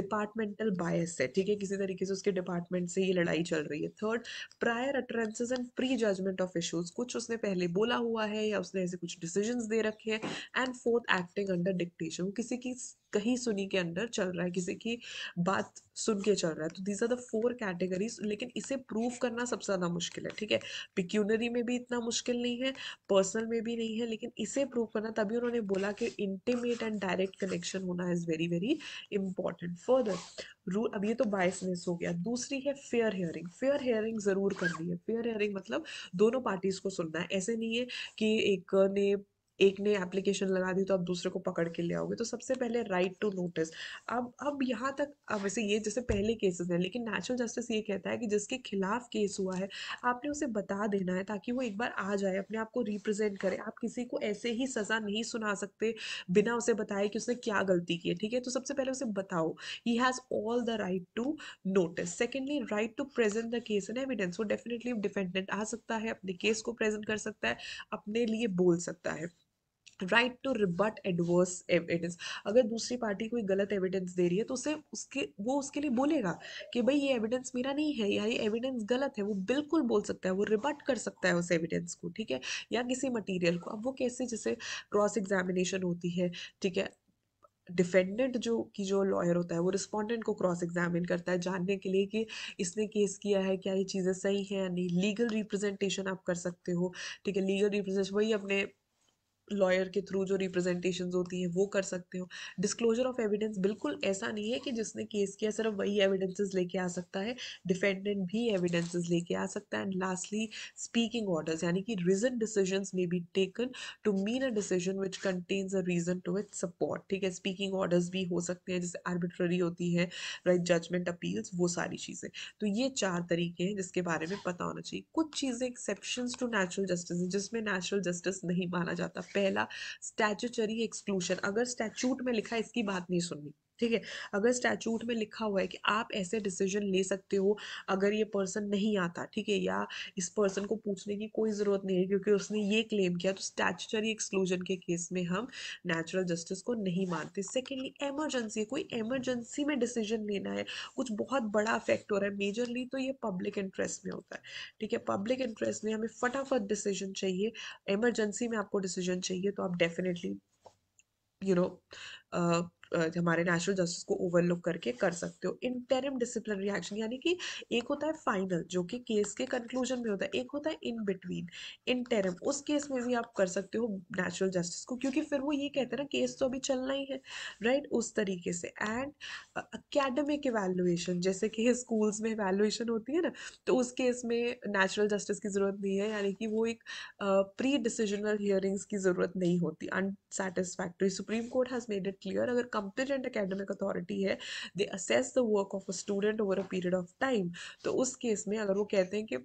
S1: डिपार्टमेंटल बायस है ठीक है किसी तरीके से उसके डिपार्टमेंट से ये लड़ाई चल रही है third prior utterances and prejudgement of issues कुछ उसने पहले बोला हुआ है या उसने ऐसे कुछ डिसीजन दे रखे हैं and fourth acting under dictation वो किसी की कहीं सुनी के अंदर चल रहा है किसी की बात सुन के चल रहा है तो these are the four category categories लेकिन इसे प्रूव करना सबसे ज़्यादा मुश्किल है ठीक है पिक्यूनरी में भी इतना मुश्किल नहीं है पर्सनल में भी नहीं है लेकिन इसे प्रूव करना तभी उन्होंने बोला कि इंटीमेट एंड डायरेक्ट कनेक्शन होना is very very important further rule अब ये तो बायसनेस हो गया दूसरी है फेयर हेयरिंग फेयर हेयरिंग ज़रूर करनी है फेयर हेयरिंग मतलब दोनों पार्टीज़ को सुनना है ऐसे नहीं है कि एक ने एक ने एप्लीकेशन लगा दी तो आप दूसरे को पकड़ के ले आओगे तो सबसे पहले राइट टू नोटिस अब अब यहाँ तक अब वैसे ये जैसे पहले केसेस हैं लेकिन नेचुरल जस्टिस ये कहता है कि जिसके खिलाफ केस हुआ है आपने उसे बता देना है ताकि वो एक बार आ जाए अपने आप को रिप्रेजेंट करे आप किसी को ऐसे ही सज़ा नहीं सुना सकते बिना उसे बताए कि उसने क्या गलती की है ठीक है तो सबसे पहले उसे बताओ he has all the right to notice secondly right to present the case and evidence वो डेफिनेटली डिफेंडेंट आ सकता है अपने केस को प्रेजेंट कर सकता है अपने लिए बोल सकता है right to rebut adverse evidence अगर दूसरी पार्टी कोई गलत एविडेंस दे रही है तो उसे उसके वो उसके लिए बोलेगा कि भाई ये एविडेंस मेरा नहीं है या ये एविडेंस गलत है वो बिल्कुल बोल सकता है वो रिबट कर सकता है उस एविडेंस को ठीक है या किसी मटीरियल को अब वो कैसे जैसे क्रॉस एग्जामिनेशन होती है ठीक है डिफेंडेंट जो की जो लॉयर होता है वो रिस्पोंडेंट को क्रॉस एग्जामिन करता है जानने के लिए कि इसने केस किया है क्या ये चीज़ें सही हैं या नहीं लीगल रिप्रेजेंटेशन आप कर सकते हो ठीक है लीगल रिप्रेजेंटेशन वही अपने लॉयर के थ्रू जो रिप्रेजेंटेशंस होती हैं वो कर सकते हो डिस्क्लोजर ऑफ एविडेंस बिल्कुल ऐसा नहीं है कि जिसने केस किया सिर्फ वही एविडेंसेस लेके आ सकता है डिफेंडेंट भी एविडेंसेस लेके आ सकता है एंड लास्टली स्पीकिंग ऑर्डर्स यानी कि reason decision may be taken to mean a decision which contains a reason to it support ठीक है स्पीकिंग ऑर्डर्स भी हो सकते हैं जैसे आर्बिट्ररी होती है राइट जजमेंट अपील्स वो सारी चीज़ें तो ये चार तरीके हैं जिसके बारे में पता होना चाहिए कुछ चीज़ें एक्सेप्शन टू नेचुरल जस्टिस जिसमें नेचुरल जस्टिस नहीं माना जाता पहला स्टैचूचरी एक्सक्लूशन अगर स्टैचूट में लिखा इसकी बात नहीं सुननी ठीक है अगर स्टैचूट में लिखा हुआ है कि आप ऐसे डिसीजन ले सकते हो अगर ये पर्सन नहीं आता ठीक है या इस पर्सन को पूछने की कोई ज़रूरत नहीं है क्योंकि उसने ये क्लेम किया तो स्टैचूटरी एक्सक्लूजन के केस में हम नेचुरल जस्टिस को नहीं मानते सेकेंडली एमरजेंसी कोई एमरजेंसी में डिसीजन लेना है कुछ बहुत बड़ा अफेक्ट हो रहा है मेजरली तो ये पब्लिक इंटरेस्ट में होता है ठीक है पब्लिक इंटरेस्ट में हमें फटाफट डिसीजन चाहिए एमरजेंसी में आपको डिसीजन चाहिए तो आप डेफिनेटली यू नो हमारे नेशनल जस्टिस को ओवरलुक करके कर सकते हो इंटरिम डिसिप्लिनरी एक्शन यानी कि एक होता है फाइनल जो कि केस के कंक्लूजन में होता है एक होता है इन बिटवीन इंटरिम उस केस में भी आप कर सकते हो नेचुरल जस्टिस को क्योंकि फिर वो ये कहते हैं ना केस तो अभी चलना ही है राइट उस तरीके से एंड अकेडमिक इवेल्युएशन जैसे कि स्कूल्स में इवेल्युएशन होती है ना तो उस केस में नेचुरल जस्टिस की ज़रूरत नहीं है यानी कि वो एक प्री डिसीजनल हियरिंग्स की ज़रूरत नहीं होती unsatisfactory supreme court has made it clear अगर competent academic अथॉरिटी है they assess the work of a student over a period of time तो उस केस में अगर वो कहते हैं कि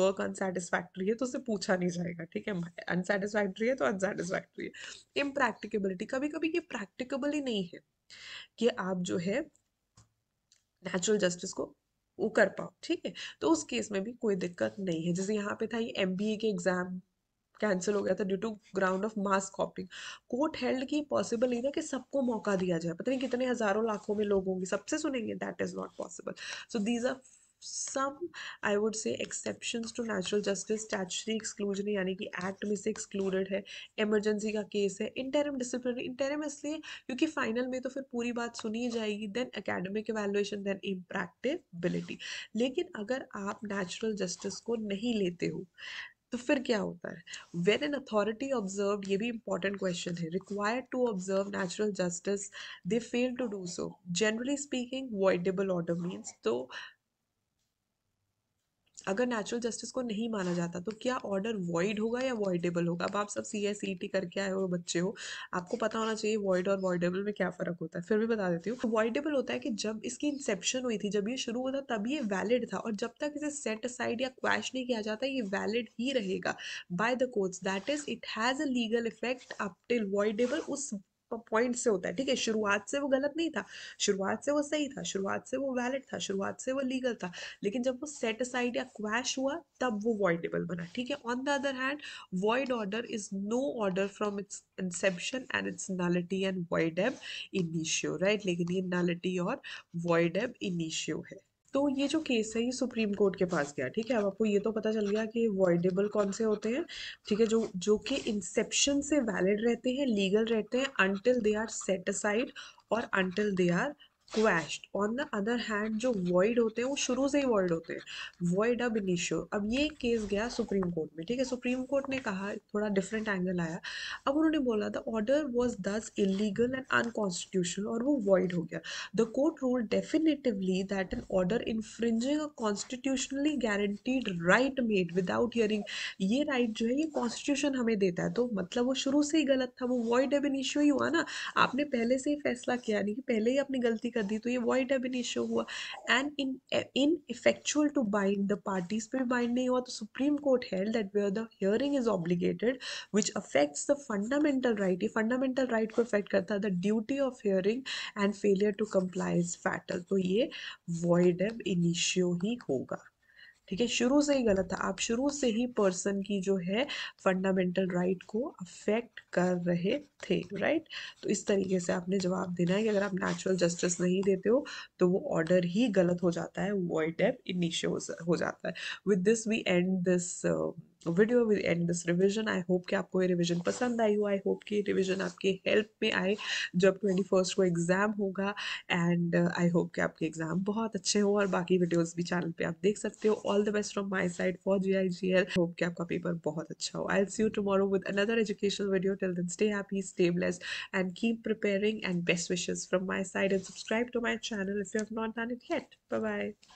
S1: वर्क अनसेटिस्फैक्ट्री है तो उसे पूछा नहीं जाएगा ठीक है अनसेटिस्फैक्ट्री है तो अनसेटिस्फैक्ट्री है इम्प्रैक्टिकेबिलिटी कभी कभी ये प्रैक्टिकेबल ही नहीं है कि आप जो है नेचुरल जस्टिस को वो कर पाओ ठीक है तो उस केस में भी कोई दिक्कत नहीं है जैसे यहाँ पे था ये एम के एग्ज़ाम कैंसिल हो गया था due to ground of mass copying court held की पॉसिबल नहीं था कि सबको मौका दिया जाए पता नहीं कितने हज़ारों लाखों में लोग होंगे सबसे सुनेंगे that is not possible so these are some I would say exception to natural justice statutory exclusion यानी कि एक्ट में से एक्सक्लूडेड है इमरजेंसी का केस है इंटरम डिसिप्लिनरी इंटरम इसलिए क्योंकि फाइनल में तो फिर पूरी बात सुनी जाएगी then academic evaluation then impracticability लेकिन अगर आप नेचुरल जस्टिस को नहीं लेते हो तो फिर क्या होता है वेन एन अथॉरिटी ऑब्जर्व ये भी इंपॉर्टेंट क्वेश्चन है required to observe natural justice they fail to do so generally speaking voidable order means तो अगर नेचुरल जस्टिस को नहीं माना जाता तो क्या ऑर्डर वॉइड होगा या वॉइडेबल होगा अब आप सब सी एस ई टी करके आए हो बच्चे हो आपको पता होना चाहिए वॉइड और वॉइडेबल में क्या फ़र्क होता है फिर भी बता देती हूँ वॉइडेबल होता है कि जब इसकी इंसेप्शन हुई थी जब ये शुरू हुआ था तब ये वैलिड था और जब तक इसे सेट असाइड या क्वैश नहीं किया जाता ये वैलिड ही रहेगा by the courts that is it has a legal effect up till voidable उस पॉइंट से होता है ठीक है शुरुआत से वो गलत नहीं था शुरुआत से वो सही था शुरुआत से वो वैलिड था शुरुआत से वो लीगल था लेकिन जब वो सेट असाइड या क्वैश हुआ तब वो वॉइडेबल बना ठीक है on the other hand void order is no order from its inception and its nullity and void ab initio right लेकिन ये नलिटी और वॉइडेब इनिशियो है तो ये जो केस है ये सुप्रीम कोर्ट के पास गया ठीक है अब आपको ये तो पता चल गया कि वॉइडेबल कौन से होते हैं ठीक है जो जो कि इंसेप्शन से वैलिड रहते हैं लीगल रहते हैं until they are set aside और until they are squashed on the other hand जो वॉइड होते हैं वो शुरू से ही वॉइड होते हैं वॉइड अब इनिशियो अब ये केस गया सुप्रीम कोर्ट में ठीक है सुप्रीम कोर्ट ने कहा थोड़ा डिफरेंट एंगल आया अब उन्होंने बोला the order was thus illegal and unconstitutional और वो वॉइड हो गया the court rule definitively that an order infringing a constitutionally guaranteed right made without hearing ये राइट जो है ये कॉन्स्टिट्यूशन हमें देता है तो मतलब वो शुरू से ही गलत था वो वॉइड अब इनिशियो ही हुआ ना आपने पहले से ही फैसला किया यानी कि पहले ही अपनी गलती कर कर दी तो ये वॉइड एब इनिशियो हुआ and in ineffectual to bind the parties पे बाइंड नहीं हुआ तो supreme court held that where the hearing is obligated which affects the fundamental right ये फंडामेंटल राइट को अफेक्ट करता है the duty of hearing and failure to comply fatal तो ये वॉइड एब इनिशियो ही होगा ठीक है शुरू से ही गलत था आप शुरू से ही पर्सन की जो है फंडामेंटल राइट right को अफेक्ट कर रहे थे राइट right? तो इस तरीके से आपने जवाब देना है कि अगर आप नेचुरल जस्टिस नहीं देते हो तो वो ऑर्डर ही गलत हो जाता है वॉइड एप इनिशियो हो जाता है with this we and this video with and this revision I hope कि आपको ये रिविजन पसंद आई हो आई होप कि रिविजन आपके हेल्प में आए जब ट्वेंटी फर्स्ट को एग्ज़ाम होगा एंड आई होप कि आपके एग्ज़ाम बहुत अच्छे हो और बाकी वीडियोज़ भी चैनल पे आप देख सकते हो all the best from my side for G I G L hope कि आपका पेपर बहुत अच्छा हो I see you tomorrow with another educational video till then stay happy stay blessed and keep preparing and best wishes from my side and subscribe to my channel if you have not done it yet bye bye.